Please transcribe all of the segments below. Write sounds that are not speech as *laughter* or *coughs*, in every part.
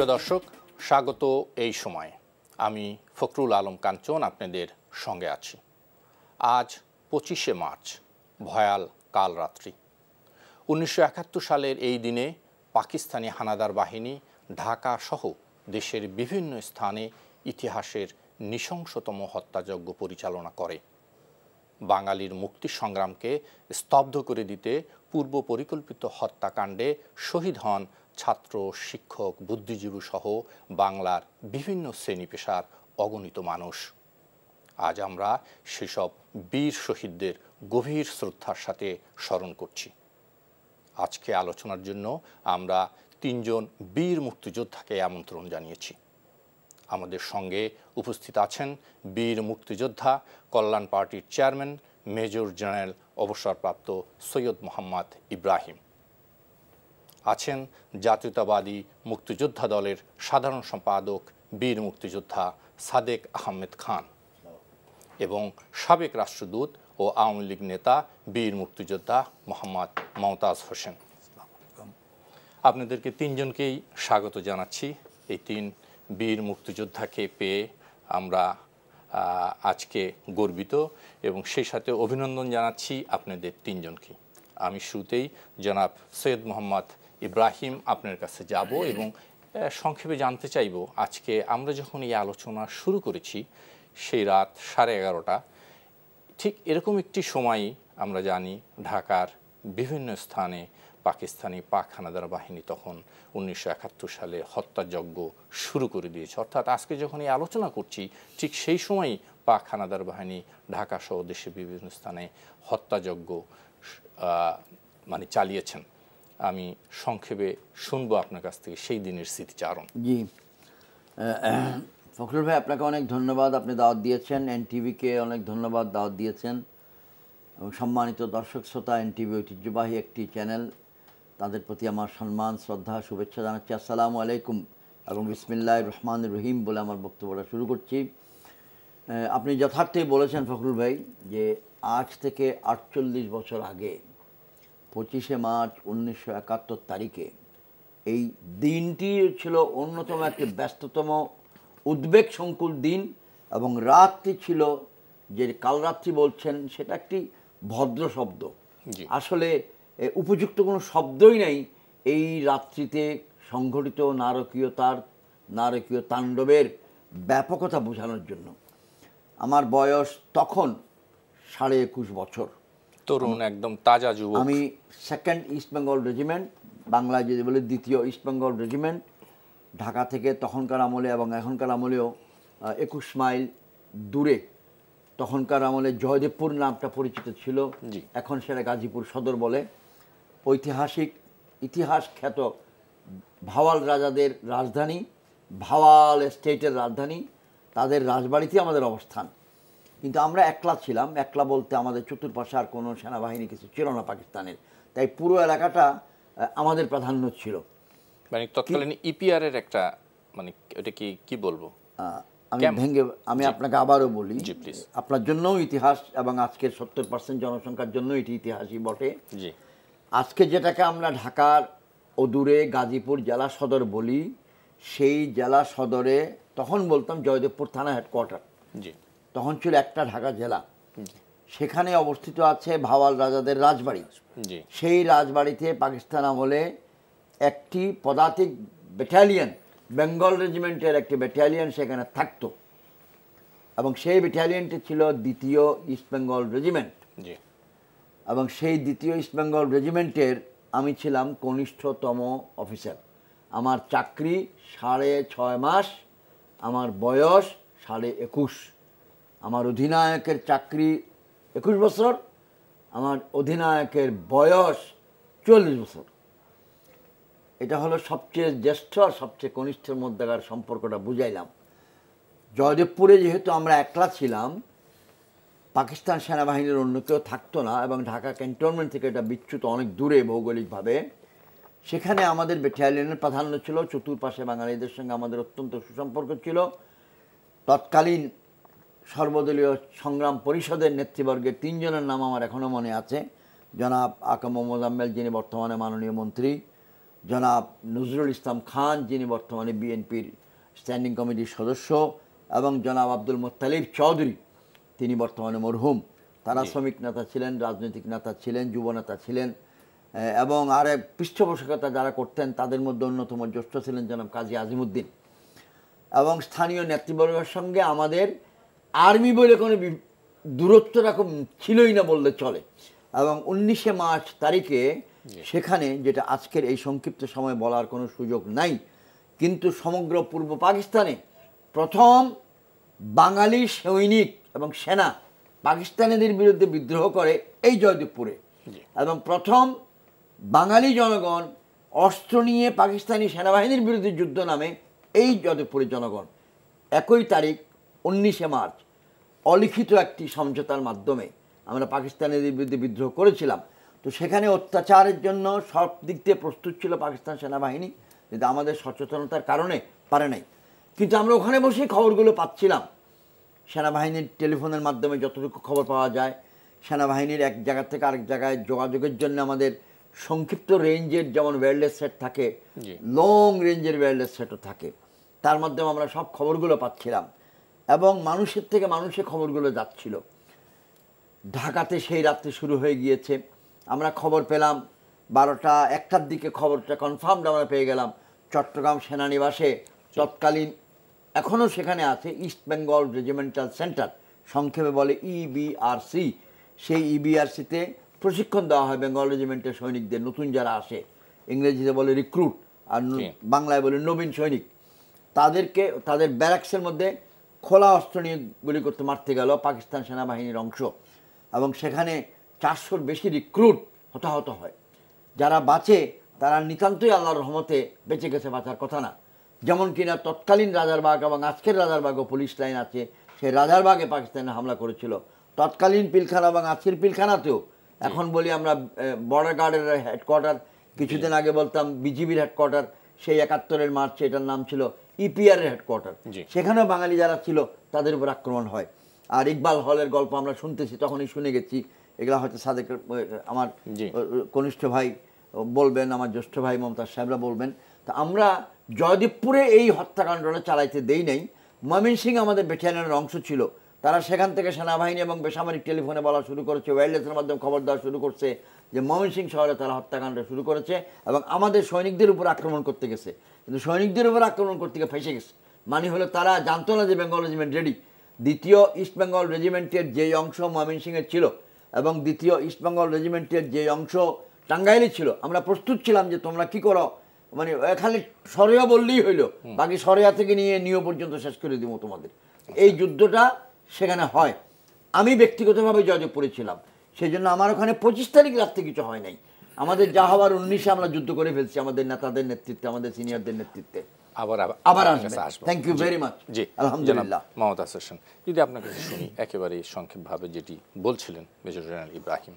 সুপ্রিয় দর্শক স্বাগত এই সময়ে আমি ফখরুল আলম কাঞ্চন আপনাদের সঙ্গে আছি আজ পঁচিশে মার্চ ভয়াল কাল রাত্রি উনিশশো সালের এই দিনে পাকিস্তানি হানাদার বাহিনী ঢাকা সহ দেশের বিভিন্ন স্থানে ইতিহাসের নৃশংসতম হত্যাযজ্ঞ পরিচালনা করে বাঙালির মুক্তি সংগ্রামকে স্তব্ধ করে দিতে পূর্ব পরিকল্পিত হত্যাকাণ্ডে শহীদ হন ছাত্র শিক্ষক বুদ্ধিজীবী সহ বাংলার বিভিন্ন শ্রেণী পেশার অগণিত মানুষ আজ আমরা সেসব বীর শহীদদের গভীর শ্রদ্ধার সাথে স্মরণ করছি আজকে আলোচনার জন্য আমরা তিনজন বীর মুক্তিযোদ্ধাকে আমন্ত্রণ জানিয়েছি আমাদের সঙ্গে উপস্থিত আছেন বীর মুক্তিযোদ্ধা কল্যাণ পার্টির চেয়ারম্যান মেজর জেনারেল অবসরপ্রাপ্ত সৈয়দ মোহাম্মদ ইব্রাহিম আছেন জাতীয়তাবাদী মুক্তিযোদ্ধা দলের সাধারণ সম্পাদক বীর মুক্তিযোদ্ধা সাদেক আহমেদ খান এবং সাবেক রাষ্ট্রদূত ও আওয়ামী লীগ নেতা বীর মুক্তিযোদ্ধা মোহাম্মদ মমতাজ হোসেন আপনাদেরকে তিনজনকেই স্বাগত জানাচ্ছি এই তিন বীর মুক্তিযোদ্ধাকে পেয়ে আমরা আজকে গর্বিত এবং সেই সাথে অভিনন্দন জানাচ্ছি আপনাদের তিনজনকে আমি শুরুতেই জনাব সৈয়দ মোহাম্মদ ইব্রাহিম আপনার কাছে যাব এবং সংক্ষেপে জানতে চাইব আজকে আমরা যখন এই আলোচনা শুরু করেছি সেই রাত সাড়ে এগারোটা ঠিক এরকম একটি সময়ই আমরা জানি ঢাকার বিভিন্ন স্থানে পাকিস্তানি পাক হানাদার বাহিনী তখন উনিশশো সালে হত্যাযজ্ঞ শুরু করে দিয়েছে অর্থাৎ আজকে যখন এই আলোচনা করছি ঠিক সেই সময়ই পাক হানাদার বাহিনী ঢাকা সহ দেশের বিভিন্ন স্থানে হত্যাযজ্ঞ মানে চালিয়েছেন আমি সংক্ষেপে শুনবো আপনার কাছ থেকে সেই দিনের স্মৃতিচারণ জি ফখরুল ভাই আপনাকে অনেক ধন্যবাদ আপনি দাওয়াত দিয়েছেন টিভিকে অনেক ধন্যবাদ দাওয়াত দিয়েছেন এবং সম্মানিত দর্শক শ্রোতা এনটিভি ঐতিহ্যবাহী একটি চ্যানেল তাদের প্রতি আমার সম্মান শ্রদ্ধা শুভেচ্ছা জানাচ্ছি আসসালামু আলাইকুম এবং বিসমিল্লাহ রহমান রহিম বলে আমার বক্তব্যটা শুরু করছি আপনি যথার্থই বলেছেন ফখরুল ভাই যে আজ থেকে আটচল্লিশ বছর আগে পঁচিশে মার্চ উনিশশো একাত্তর তারিখে এই দিনটি ছিল অন্যতম একটি ব্যস্ততম উদ্বেগ সংকুল দিন এবং রাতটি ছিল যে কালরাত্রি বলছেন সেটা একটি ভদ্র শব্দ আসলে উপযুক্ত কোনো শব্দই নাই এই রাত্রিতে সংঘটিত নারকীয়তার নারকীয় তাণ্ডবের ব্যাপকতা বোঝানোর জন্য আমার বয়স তখন সাড়ে একুশ বছর তরুণ একদম তাজা যুব আমি সেকেন্ড ইস্টবেঙ্গল রেজিমেন্ট বাংলায় যদি বলি দ্বিতীয় ইস্টবেঙ্গল রেজিমেন্ট ঢাকা থেকে তখনকার আমলে এবং এখনকার আমলেও একুশ মাইল দূরে তখনকার আমলে জয়দেবপুর নামটা পরিচিত ছিল এখন সেটা গাজীপুর সদর বলে ঐতিহাসিক ইতিহাস খ্যাত ভাওয়াল রাজাদের রাজধানী ভাওয়াল স্টেটের রাজধানী তাদের রাজবাড়িতে আমাদের অবস্থান কিন্তু আমরা একলা ছিলাম একলা বলতে আমাদের চতুর্পাশে আর কোনো সেনাবাহিনী কিছু ছিল না পাকিস্তানের তাই পুরো এলাকাটা আমাদের প্রাধান্য ছিল মানে তৎকালীন ইপিআর e এর একটা মানে এটা কি কি বলবো আমি ভেঙে আমি আপনাকে আবারও বলি আপনার জন্যও ইতিহাস এবং আজকের সত্তর পার্সেন্ট জনসংখ্যার জন্য এটি ইতিহাসই বটে আজকে যেটাকে আমরা ঢাকার অদূরে গাজীপুর জেলা সদর বলি সেই জেলা সদরে তখন বলতাম জয়দেবপুর থানা হেডকোয়ার্টার জি তখন ছিল একটা ঢাকা জেলা সেখানে অবস্থিত আছে ভাওয়াল রাজাদের রাজবাড়ি সেই রাজবাড়িতে পাকিস্তান আমলে একটি পদাতিক ব্যাটালিয়ন বেঙ্গল রেজিমেন্টের একটি ব্যাটালিয়ন সেখানে থাকতো এবং সেই ব্যাটালিয়নটি ছিল দ্বিতীয় ইস্টবেঙ্গল রেজিমেন্ট এবং সেই দ্বিতীয় ইস্টবেঙ্গল রেজিমেন্টের আমি ছিলাম কনিষ্ঠতম অফিসার আমার চাকরি সাড়ে ছয় মাস আমার বয়স সাড়ে একুশ আমার অধিনায়কের চাকরি একুশ বছর আমার অধিনায়কের বয়স চল্লিশ বছর এটা হলো সবচেয়ে জ্যেষ্ঠ আর সবচেয়ে কনিষ্ঠের মধ্যেকার সম্পর্কটা বুঝাইলাম জয়দেবপুরে যেহেতু আমরা একলা ছিলাম পাকিস্তান সেনাবাহিনীর অন্য কেউ থাকতো না এবং ঢাকা ক্যান্টনমেন্ট থেকে এটা বিচ্যুত অনেক দূরে ভৌগোলিকভাবে সেখানে আমাদের ব্যাটালিয়নের প্রাধান্য ছিল চতুর্পাশে বাঙালিদের সঙ্গে আমাদের অত্যন্ত সুসম্পর্ক ছিল তৎকালীন সর্বদলীয় সংগ্রাম পরিষদের নেতৃবর্গের তিনজনের নাম আমার এখনও মনে আছে জনাব আকাম মোজাম্মেল যিনি বর্তমানে মাননীয় মন্ত্রী জনাব নজরুল ইসলাম খান যিনি বর্তমানে বিএনপির স্ট্যান্ডিং কমিটির সদস্য এবং জনাব আব্দুল মোত্তালিব চৌধুরী তিনি বর্তমানে মরহুম তারা শ্রমিক নেতা ছিলেন রাজনৈতিক নেতা ছিলেন যুব নেতা ছিলেন এবং আর এক পৃষ্ঠপোষকতা যারা করতেন তাদের মধ্যে অন্যতম জ্যেষ্ঠ ছিলেন জনাব কাজী আজিমুদ্দিন এবং স্থানীয় নেতৃবর্গের সঙ্গে আমাদের আর্মি বলে কোনো দূরত্ব রকম ছিলই না বললে চলে এবং উনিশে মার্চ তারিখে সেখানে যেটা আজকের এই সংক্ষিপ্ত সময় বলার কোনো সুযোগ নাই কিন্তু সমগ্র পূর্ব পাকিস্তানে প্রথম বাঙালি সৈনিক এবং সেনা পাকিস্তানিদের বিরুদ্ধে বিদ্রোহ করে এই জয়দেবপুরে এবং প্রথম বাঙালি জনগণ অস্ত্র নিয়ে পাকিস্তানি সেনাবাহিনীর বিরুদ্ধে যুদ্ধ নামে এই জয়দেবপুরের জনগণ একই তারিখ উনিশে মার্চ অলিখিত একটি সমঝোতার মাধ্যমে আমরা পাকিস্তানের বিরুদ্ধে বিদ্রোহ করেছিলাম তো সেখানে অত্যাচারের জন্য সব দিক দিয়ে প্রস্তুত ছিল পাকিস্তান সেনাবাহিনী কিন্তু আমাদের সচেতনতার কারণে পারে নাই কিন্তু আমরা ওখানে বসেই খবরগুলো পাচ্ছিলাম সেনাবাহিনীর টেলিফোনের মাধ্যমে যতটুকু খবর পাওয়া যায় সেনাবাহিনীর এক জায়গা থেকে আরেক জায়গায় যোগাযোগের জন্য আমাদের সংক্ষিপ্ত রেঞ্জের যেমন ওয়্যারলেস সেট থাকে লং রেঞ্জের ওয়্যারলেস সেটও থাকে তার মাধ্যমে আমরা সব খবরগুলো পাচ্ছিলাম এবং মানুষের থেকে মানুষের খবরগুলো যাচ্ছিল ঢাকাতে সেই রাত্রে শুরু হয়ে গিয়েছে আমরা খবর পেলাম বারোটা একটার দিকে খবরটা কনফার্মড আমরা পেয়ে গেলাম চট্টগ্রাম সেনানিবাসে তৎকালীন এখনও সেখানে আছে ইস্ট বেঙ্গল রেজিমেন্টাল সেন্টার সংক্ষেপে বলে ইবিআরসি e সেই ইবিআরসিতে e প্রশিক্ষণ দেওয়া হয় বেঙ্গল রেজিমেন্টের সৈনিকদের নতুন যারা আসে ইংরেজিতে বলে রিক্রুট আর বাংলায় বলে নবীন সৈনিক তাদেরকে তাদের ব্যারাক্সের মধ্যে খোলা অস্ত্র নিয়ে গুলি করতে মারতে গেল পাকিস্তান সেনাবাহিনীর অংশ এবং সেখানে চারশোর বেশি রিক্রুট হতাহত হয় যারা বাঁচে তারা নিতান্তই আল্লাহর রহমতে বেঁচে গেছে বাঁচার কথা না যেমন কি না তৎকালীন রাজারবাগ এবং আজকের রাজারবাগও পুলিশ লাইন আছে সেই রাজারবাগে পাকিস্তানে হামলা করেছিল তৎকালীন পিলখানা এবং আজকের পিলখানাতেও এখন বলি আমরা বর্ডার গার্ডের হেডকোয়ার্টার কিছুদিন আগে বলতাম বিজিবির হেডকোয়ার্টার সেই একাত্তরের মার্চে এটার নাম ছিল ইপিআর e হেডকোয়ার্টার সেখানেও বাঙালি যারা ছিল তাদের উপর আক্রমণ হয় আর ইকবাল হলের গল্প আমরা শুনতেছি তখনই শুনে গেছি এগুলা হয়তো সাদেকের আমার কনিষ্ঠ ভাই বলবেন আমার জ্যেষ্ঠ ভাই মমতাজ সাহেবরা বলবেন তা আমরা জয়দীপপুরে এই হত্যাকাণ্ডটা চালাইতে দেই নাই সিং আমাদের বেটালিয়ানের অংশ ছিল তারা সেখান থেকে সেনাবাহিনী এবং বেসামরিক টেলিফোনে বলা শুরু করেছে ওয়্যারলেসের মাধ্যমে খবর দেওয়া শুরু করছে যে ময়মনসিং শহরে তারা হত্যাকাণ্ড শুরু করেছে এবং আমাদের সৈনিকদের উপর আক্রমণ করতে গেছে কিন্তু সৈনিকদের উপর আক্রমণ করতে গিয়ে ফেসে গেছে মানে হলো তারা জানতো না যে বেঙ্গল রেজিমেন্ট রেডি দ্বিতীয় ইস্টবেঙ্গল রেজিমেন্টের যে অংশ ময়মনসিংয়ের ছিল এবং দ্বিতীয় ইস্টবেঙ্গল রেজিমেন্টের যে অংশ টাঙ্গাইলে ছিল আমরা প্রস্তুত ছিলাম যে তোমরা কি করো মানে এখানে সরিয়া বললেই হইলো বাকি সরিয়া থেকে নিয়ে নিয়ে পর্যন্ত শেষ করে দিব তোমাদের এই যুদ্ধটা সেখানে হয় আমি ব্যক্তিগতভাবে জয়যোগ পড়েছিলাম সেই জন্য আমার ওখানে পঁচিশ তারিখ রাত্রে কিছু হয় নাই আমাদের যা হওয়ার উনিশে আমরা যুদ্ধ করে ফেলছি আমাদের নেতাদের নেতৃত্বে আমাদের সিনিয়রদের নেতৃত্বে আবার আবার আসবে thank you very much ji আলহামদুলিল্লাহ মমতা সেশন যদি আপনাকে শুনি একেবারে সংক্ষেপভাবে যেটি বলছিলেন মেজর জেনারেল ইব্রাহিম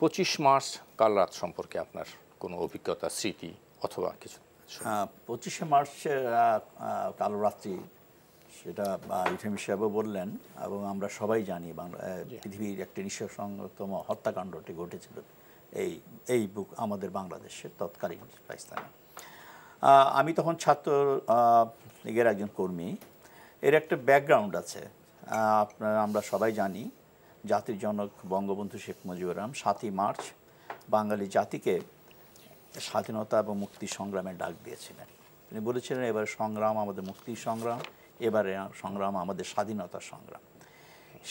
পঁচিশ মার্চ কাল রাত সম্পর্কে আপনার কোনো অভিজ্ঞতা স্মৃতি অথবা কিছু পঁচিশে মার্চ কাল রাত্রি সেটা ইফেম সাহেবও বললেন এবং আমরা সবাই জানি বাংলা পৃথিবীর একটি নিঃসংতম হত্যাকাণ্ডটি ঘটেছিল এই এই বুক আমাদের বাংলাদেশের তৎকালীন পাকিস্তানে আমি তখন ছাত্র লীগের একজন কর্মী এর একটা ব্যাকগ্রাউন্ড আছে আপনার আমরা সবাই জানি জাতির জনক বঙ্গবন্ধু শেখ মুজিবুর রহমান সাতই মার্চ বাঙালি জাতিকে স্বাধীনতা এবং মুক্তি সংগ্রামে ডাক দিয়েছিলেন তিনি বলেছিলেন এবার সংগ্রাম আমাদের মুক্তির সংগ্রাম এবারে সংগ্রাম আমাদের স্বাধীনতার সংগ্রাম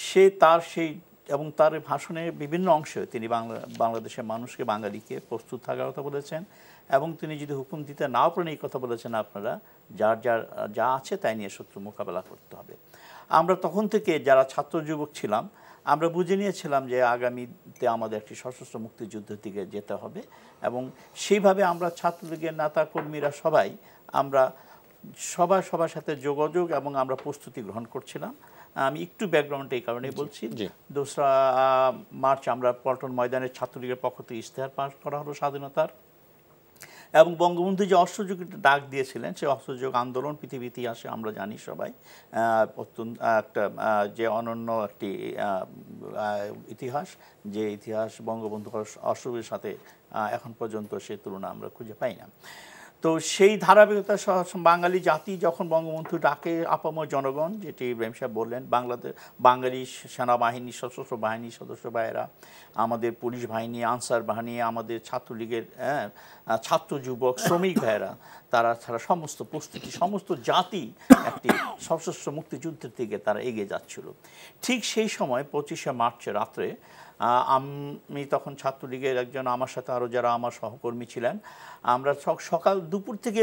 সে তার সেই এবং তার ভাষণে বিভিন্ন অংশে তিনি বাংলা বাংলাদেশের মানুষকে বাঙালিকে প্রস্তুত থাকার কথা বলেছেন এবং তিনি যদি হুকুম দিতে নাও পারেন এই কথা বলেছেন আপনারা যার যার যা আছে তাই নিয়ে শত্রু মোকাবেলা করতে হবে আমরা তখন থেকে যারা ছাত্র যুবক ছিলাম আমরা বুঝে নিয়েছিলাম যে আগামীতে আমাদের একটি সশস্ত্র মুক্তিযুদ্ধের দিকে যেতে হবে এবং সেইভাবে আমরা ছাত্রলীগের নেতা কর্মীরা সবাই আমরা সবার সবার সাথে যোগাযোগ এবং আমরা প্রস্তুতি গ্রহণ করছিলাম আমি একটু ব্যাকগ্রাউন্ডে এই কারণেই বলছি দোসরা মার্চ আমরা পল্টন ময়দানের ছাত্রলীগের পক্ষ থেকে ইশতেহার পাশ করা হলো স্বাধীনতার এবং বঙ্গবন্ধু যে অসহযোগ ডাক দিয়েছিলেন সেই অসহযোগ আন্দোলন পৃথিবী ইতিহাসে আমরা জানি সবাই অত্যন্ত একটা যে অনন্য একটি ইতিহাস যে ইতিহাস বঙ্গবন্ধু অসহযোগের সাথে এখন পর্যন্ত সে তুলনা আমরা খুঁজে পাই না তো সেই ধারাবাহিকতা বাঙালি জাতি যখন বঙ্গবন্ধু ডাকে আপামর জনগণ যেটি ইব্রাহিম সাহেব বললেন বাংলাদেশ বাঙালি সেনাবাহিনী সশস্ত্র বাহিনী সদস্য ভাইয়েরা আমাদের পুলিশ বাহিনী আনসার বাহিনী আমাদের ছাত্রলীগের হ্যাঁ, ছাত্র যুবক শ্রমিক ভাইয়েরা তারা ছাড়া সমস্ত প্রস্তুতি সমস্ত জাতি একটি সশস্ত্র মুক্তিযুদ্ধের দিকে তারা এগিয়ে যাচ্ছিল ঠিক সেই সময় পঁচিশে মার্চ রাত্রে আমি তখন ছাত্রলীগের একজন আমার সাথে আরও যারা আমার সহকর্মী ছিলেন আমরা সকাল দুপুর থেকে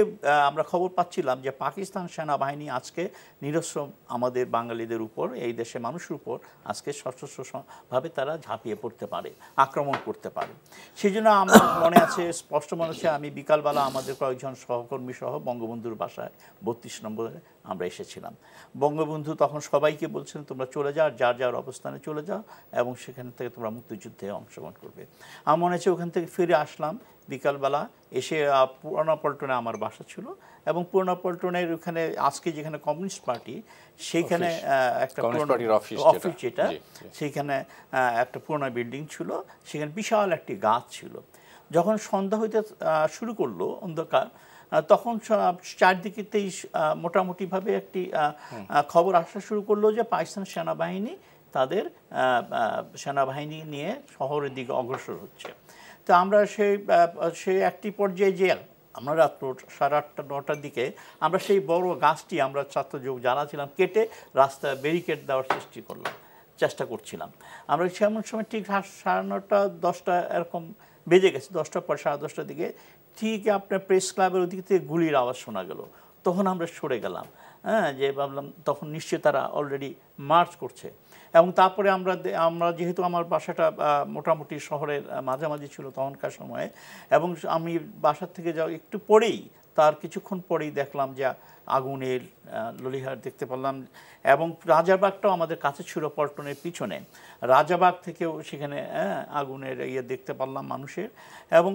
আমরা খবর পাচ্ছিলাম যে পাকিস্তান সেনাবাহিনী আজকে নিরস্ব আমাদের বাঙালিদের উপর এই দেশে মানুষের উপর আজকে সশস্ত্রভাবে তারা ঝাঁপিয়ে পড়তে পারে আক্রমণ করতে পারে সেই জন্য আমার মনে আছে স্পষ্ট মনে আছে আমি বিকালবেলা আমাদের কয়েকজন সহকর্মী সহ বঙ্গবন্ধুর বাসায় বত্রিশ নম্বরে আমরা এসেছিলাম বঙ্গবন্ধু তখন সবাইকে বলছেন তোমরা চলে যাও যার যার অবস্থানে চলে যাও এবং সেখান থেকে তোমরা মুক্তিযুদ্ধে অংশগ্রহণ করবে আমার মনে হচ্ছে ওখান থেকে ফিরে আসলাম বিকালবেলা এসে পুরানা পল্টনে আমার বাসা ছিল এবং পুরানা পল্টনের ওখানে আজকে যেখানে কমিউনিস্ট পার্টি সেইখানে একটা অফিস যেটা সেইখানে একটা পুরোনো বিল্ডিং ছিল সেখানে বিশাল একটি গাছ ছিল যখন সন্ধ্যা হইতে শুরু করলো অন্ধকার তখন চারদিকে চারদিকেতেই মোটামুটিভাবে একটি খবর আসা শুরু করলো যে পাকিস্তান সেনাবাহিনী তাদের সেনাবাহিনী নিয়ে শহরের দিকে অগ্রসর হচ্ছে তো আমরা সেই সেই একটি পর্যায়ে যে আমরা রাত্র সাড়ে আটটা নটার দিকে আমরা সেই বড় গাছটি আমরা ছাত্রযোগ যুগ ছিলাম কেটে রাস্তা ব্যারিকেড দেওয়ার সৃষ্টি করলাম চেষ্টা করছিলাম আমরা সেমন সময় ঠিক সাড়ে নটা দশটা এরকম বেজে গেছে দশটার পর সাড়ে দশটার দিকে ঠিক আপনার প্রেস ক্লাবের ওদিক থেকে গুলির আওয়াজ শোনা গেল তখন আমরা সরে গেলাম হ্যাঁ যে ভাবলাম তখন নিশ্চয়ই তারা অলরেডি মার্চ করছে এবং তারপরে আমরা আমরা যেহেতু আমার বাসাটা মোটামুটি শহরের মাঝামাঝি ছিল তখনকার সময়ে এবং আমি বাসার থেকে যাও একটু পরেই তার কিছুক্ষণ পরেই দেখলাম যে আগুনের ললিহার দেখতে পেলাম এবং রাজাবাগটাও আমাদের কাছে ছিল পল্টনের পিছনে রাজাবাগ থেকেও সেখানে হ্যাঁ, আগুনের ইয়ে দেখতে পারলাম মানুষের এবং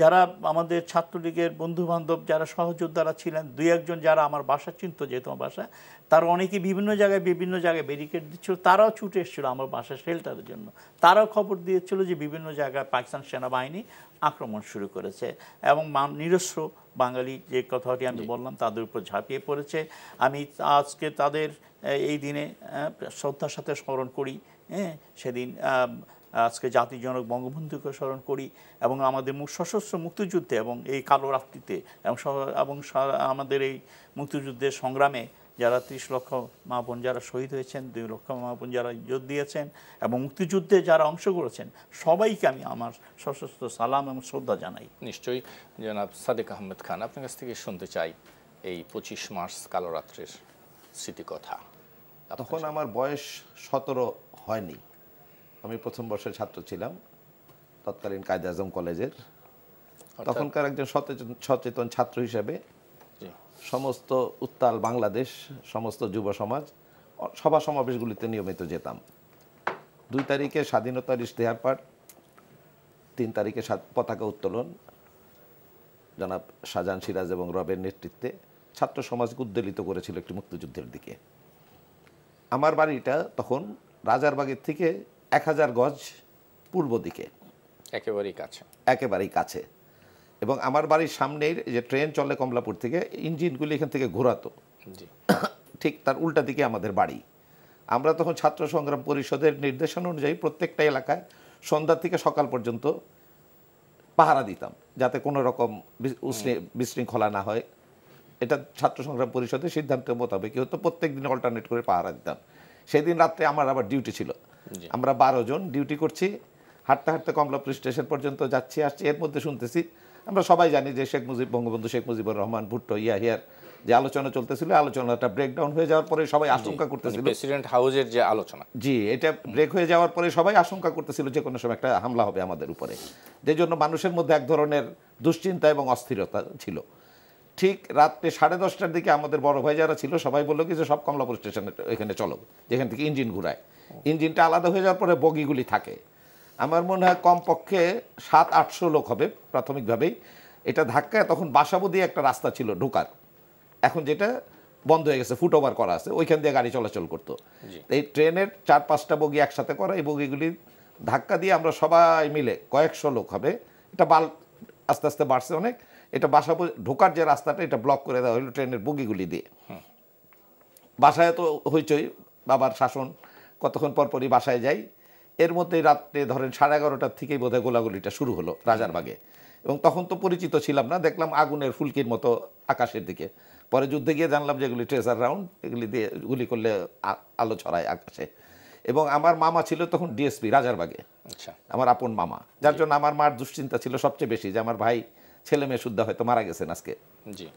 যারা আমাদের ছাত্রলীগের বন্ধুবান্ধব যারা সহযোদ্ধারা ছিলেন দুই একজন যারা আমার বাসা চিনত যেহেতু আমার বাসা তারা অনেকেই বিভিন্ন জায়গায় বিভিন্ন জায়গায় ব্যারিকেড দিচ্ছিল তারাও ছুটে এসেছিলো আমার বাসা শেল্টারের জন্য তারাও খবর দিয়েছিল যে বিভিন্ন জায়গায় পাকিস্তান সেনাবাহিনী আক্রমণ শুরু করেছে এবং নিরস্ব বাঙালি যে কথাটি আমি বললাম তাদের উপর ঝাঁপিয়ে পড়েছে আমি আজকে তাদের এই দিনে শ্রদ্ধার সাথে স্মরণ করি হ্যাঁ সেদিন আজকে জাতিজনক বঙ্গবন্ধুকে স্মরণ করি এবং আমাদের সশস্ত্র মুক্তিযুদ্ধে এবং এই কালো রাত্রিতে এবং এবং আমাদের এই মুক্তিযুদ্ধের সংগ্রামে যারা ত্রিশ লক্ষ মা বোন যারা শহীদ হয়েছেন দুই লক্ষ মা বোন যারা যোগ দিয়েছেন এবং মুক্তিযুদ্ধে যারা অংশ করেছেন সবাইকে আমি আমার সশস্ত্র সালাম এবং শ্রদ্ধা জানাই নিশ্চয়ই জনাব সাদেক আহমেদ খান আপনার কাছ থেকে শুনতে চাই এই পঁচিশ মার্চ কালো রাত্রের স্মৃতিকথা তখন আমার বয়স সতেরো হয়নি আমি প্রথম বর্ষের ছাত্র ছিলাম তৎকালীন কায়দা আজম কলেজের তখনকার একজন সচেতন সচেতন ছাত্র হিসেবে সমস্ত উত্তাল বাংলাদেশ সমস্ত যুব সমাজ সভা সমাবেশগুলিতে নিয়মিত যেতাম দুই তারিখে স্বাধীনতার ইশতেহার পাঠ তিন তারিখে পতাকা উত্তোলন জনাব শাহজাহান সিরাজ এবং রবের নেতৃত্বে ছাত্র সমাজকে উদ্বেলিত করেছিল একটি মুক্তিযুদ্ধের দিকে আমার বাড়িটা তখন রাজারবাগের থেকে এক হাজার গজ পূর্ব দিকে একেবারেই কাছে একেবারেই কাছে এবং আমার বাড়ির সামনের যে ট্রেন চলে কমলাপুর থেকে ইঞ্জিনগুলি এখান থেকে ঘোরাতো *coughs* ঠিক তার উল্টা দিকে আমাদের বাড়ি আমরা তখন ছাত্র সংগ্রাম পরিষদের নির্দেশনা অনুযায়ী প্রত্যেকটা এলাকায় সন্ধ্যা থেকে সকাল পর্যন্ত পাহারা দিতাম যাতে কোনো রকম বিশৃঙ্খলা না হয় এটা ছাত্র সংগ্রাম পরিষদের সিদ্ধান্ত মোতাবেক হতো প্রত্যেক দিন অল্টারনেট করে পাহারা দিতাম সেদিন রাত্রে আমার আবার ডিউটি ছিল আমরা বারো জন ডিউটি করছি হাঁটতে হাঁটতে কমলাপুর স্টেশন পর্যন্ত যাচ্ছি আসছি এর মধ্যে শুনতেছি আমরা সবাই জানি যে শেখ মুজিব বঙ্গবন্ধু শেখ মুজিবুর রহমান ভুট্টো ইয়াহিয়ার যে আলোচনা চলতেছিল আলোচনাটা ব্রেকডাউন হয়ে যাওয়ার পরে সবাই আশঙ্কা মানে করতেছিল প্রেসিডেন্ট হাউজের যে আলোচনা জি এটা ব্রেক হয়ে যাওয়ার পরে সবাই আশঙ্কা করতেছিল যে কোনো সময় একটা হামলা হবে আমাদের উপরে যে জন্য মানুষের মধ্যে এক ধরনের দুশ্চিন্তা এবং অস্থিরতা ছিল ঠিক রাত্রে সাড়ে দশটার দিকে আমাদের বড় ভাই যারা ছিল সবাই বললো কি যে সব কমলাপুর স্টেশনে এখানে চলো যেখান থেকে ইঞ্জিন ঘুরায় ইঞ্জিনটা আলাদা হয়ে যাওয়ার পরে বগিগুলি থাকে আমার মনে হয় কমপক্ষে সাত আটশো লোক হবে প্রাথমিকভাবেই এটা ধাক্কায় তখন বাসাবো দিয়ে একটা রাস্তা ছিল ঢোকার এখন যেটা বন্ধ হয়ে গেছে ফুটওভার করা আছে ওইখান দিয়ে গাড়ি চলাচল করতো এই ট্রেনের চার পাঁচটা বগি একসাথে করা এই বগিগুলি ধাক্কা দিয়ে আমরা সবাই মিলে কয়েকশো লোক হবে এটা বাল আস্তে আস্তে বাড়ছে অনেক এটা বাসা ঢোকার যে রাস্তাটা এটা ব্লক করে দেওয়া হলো ট্রেনের বগিগুলি দিয়ে বাসায় তো হইচই বাবার শাসন কতক্ষণ পরপরই বাসায় যাই এর মধ্যে রাত্রে ধরেন সাড়ে এগারোটার থেকেই বোধহয় গোলাগুলিটা শুরু হলো রাজারবাগে এবং তখন তো পরিচিত ছিলাম না দেখলাম আগুনের ফুলকির মতো আকাশের দিকে পরে যুদ্ধে গিয়ে জানলাম যে এগুলি ট্রেসার রাউন্ড এগুলি দিয়ে গুলি করলে আলো ছড়ায় আকাশে এবং আমার মামা ছিল তখন ডিএসপি রাজারবাগে আচ্ছা আমার আপন মামা যার জন্য আমার মার দুশ্চিন্তা ছিল সবচেয়ে বেশি যে আমার ভাই ছেলে মেয়ে শুদ্ধা হয়তো মারা গেছেন আজকে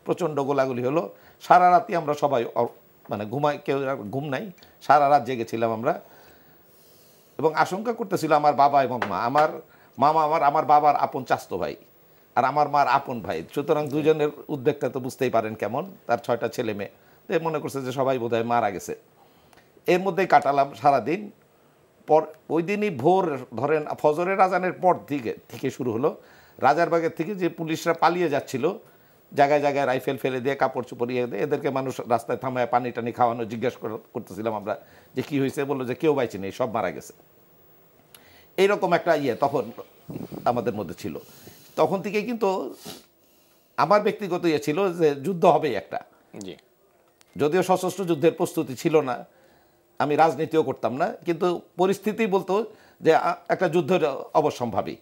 প্রচণ্ড গোলাগুলি হলো সারা রাতি আমরা সবাই মানে ঘুমায় কেউ ঘুম নাই সারা রাত জেগেছিলাম আমরা এবং আশঙ্কা করতেছিল আমার বাবা এবং মা আমার মামা আমার আমার বাবার আপন চাস্ত ভাই আর আমার মার আপন ভাই সুতরাং আচ্ছা। দুজনের উদ্বেগটা তো বুঝতেই পারেন কেমন তার ছয়টা ছেলে মেয়ে তো মনে করছে যে সবাই বোধহয় মারা গেছে এর মধ্যেই কাটালাম সারাদিন পর ওই দিনই ভোর ধরেন ফজরের রাজানের পর দিকে থেকে শুরু হলো রাজারবাগের থেকে যে পুলিশরা পালিয়ে যাচ্ছিল জায়গায় জায়গায় রাইফেল ফেলে দিয়ে কাপড় চুপড় ইয়ে দিয়ে এদেরকে মানুষ রাস্তায় থামায় পানি টানি খাওয়ানো জিজ্ঞেস করতেছিলাম আমরা যে কী হয়েছে বললো যে কেউ বাইছে নেই সব মারা গেছে এইরকম একটা ইয়ে তখন আমাদের মধ্যে ছিল তখন থেকে কিন্তু আমার ব্যক্তিগত ইয়ে ছিল যে যুদ্ধ হবেই একটা যদিও সশস্ত্র যুদ্ধের প্রস্তুতি ছিল না আমি রাজনীতিও করতাম না কিন্তু পরিস্থিতি বলতো যে একটা যুদ্ধ অবশ্যম্ভাবী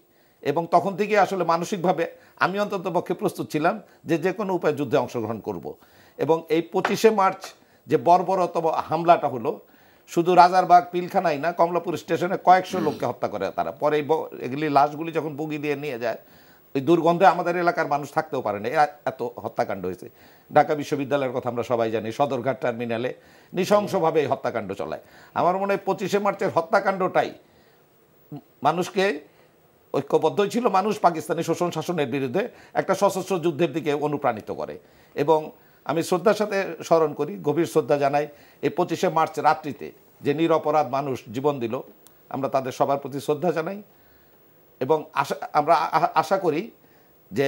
এবং তখন থেকে আসলে মানসিকভাবে আমি অন্তত পক্ষে প্রস্তুত ছিলাম যে যে কোনো উপায়ে যুদ্ধে অংশগ্রহণ করব। এবং এই পঁচিশে মার্চ যে বর্বরতম হামলাটা হলো শুধু রাজারবাগ পিলখানাই না কমলাপুর স্টেশনে কয়েকশো লোককে হত্যা করে তারা পরে এগুলি লাশগুলি যখন বগি দিয়ে নিয়ে যায় ওই দুর্গন্ধে আমাদের এলাকার মানুষ থাকতেও পারে না এত হত্যাকাণ্ড হয়েছে ঢাকা বিশ্ববিদ্যালয়ের কথা আমরা সবাই জানি সদরঘাট টার্মিনালে নৃশংসভাবে এই হত্যাকাণ্ড চলায় আমার মনে হয় পঁচিশে মার্চের হত্যাকাণ্ডটাই মানুষকে ঐক্যবদ্ধই ছিল মানুষ পাকিস্তানি শোষণ শাসনের বিরুদ্ধে একটা সশস্ত্র যুদ্ধের দিকে অনুপ্রাণিত করে এবং আমি শ্রদ্ধার সাথে স্মরণ করি গভীর শ্রদ্ধা জানাই এই পঁচিশে মার্চ রাত্রিতে যে নিরপরাধ মানুষ জীবন দিল আমরা তাদের সবার প্রতি শ্রদ্ধা জানাই এবং আশা আমরা আশা করি যে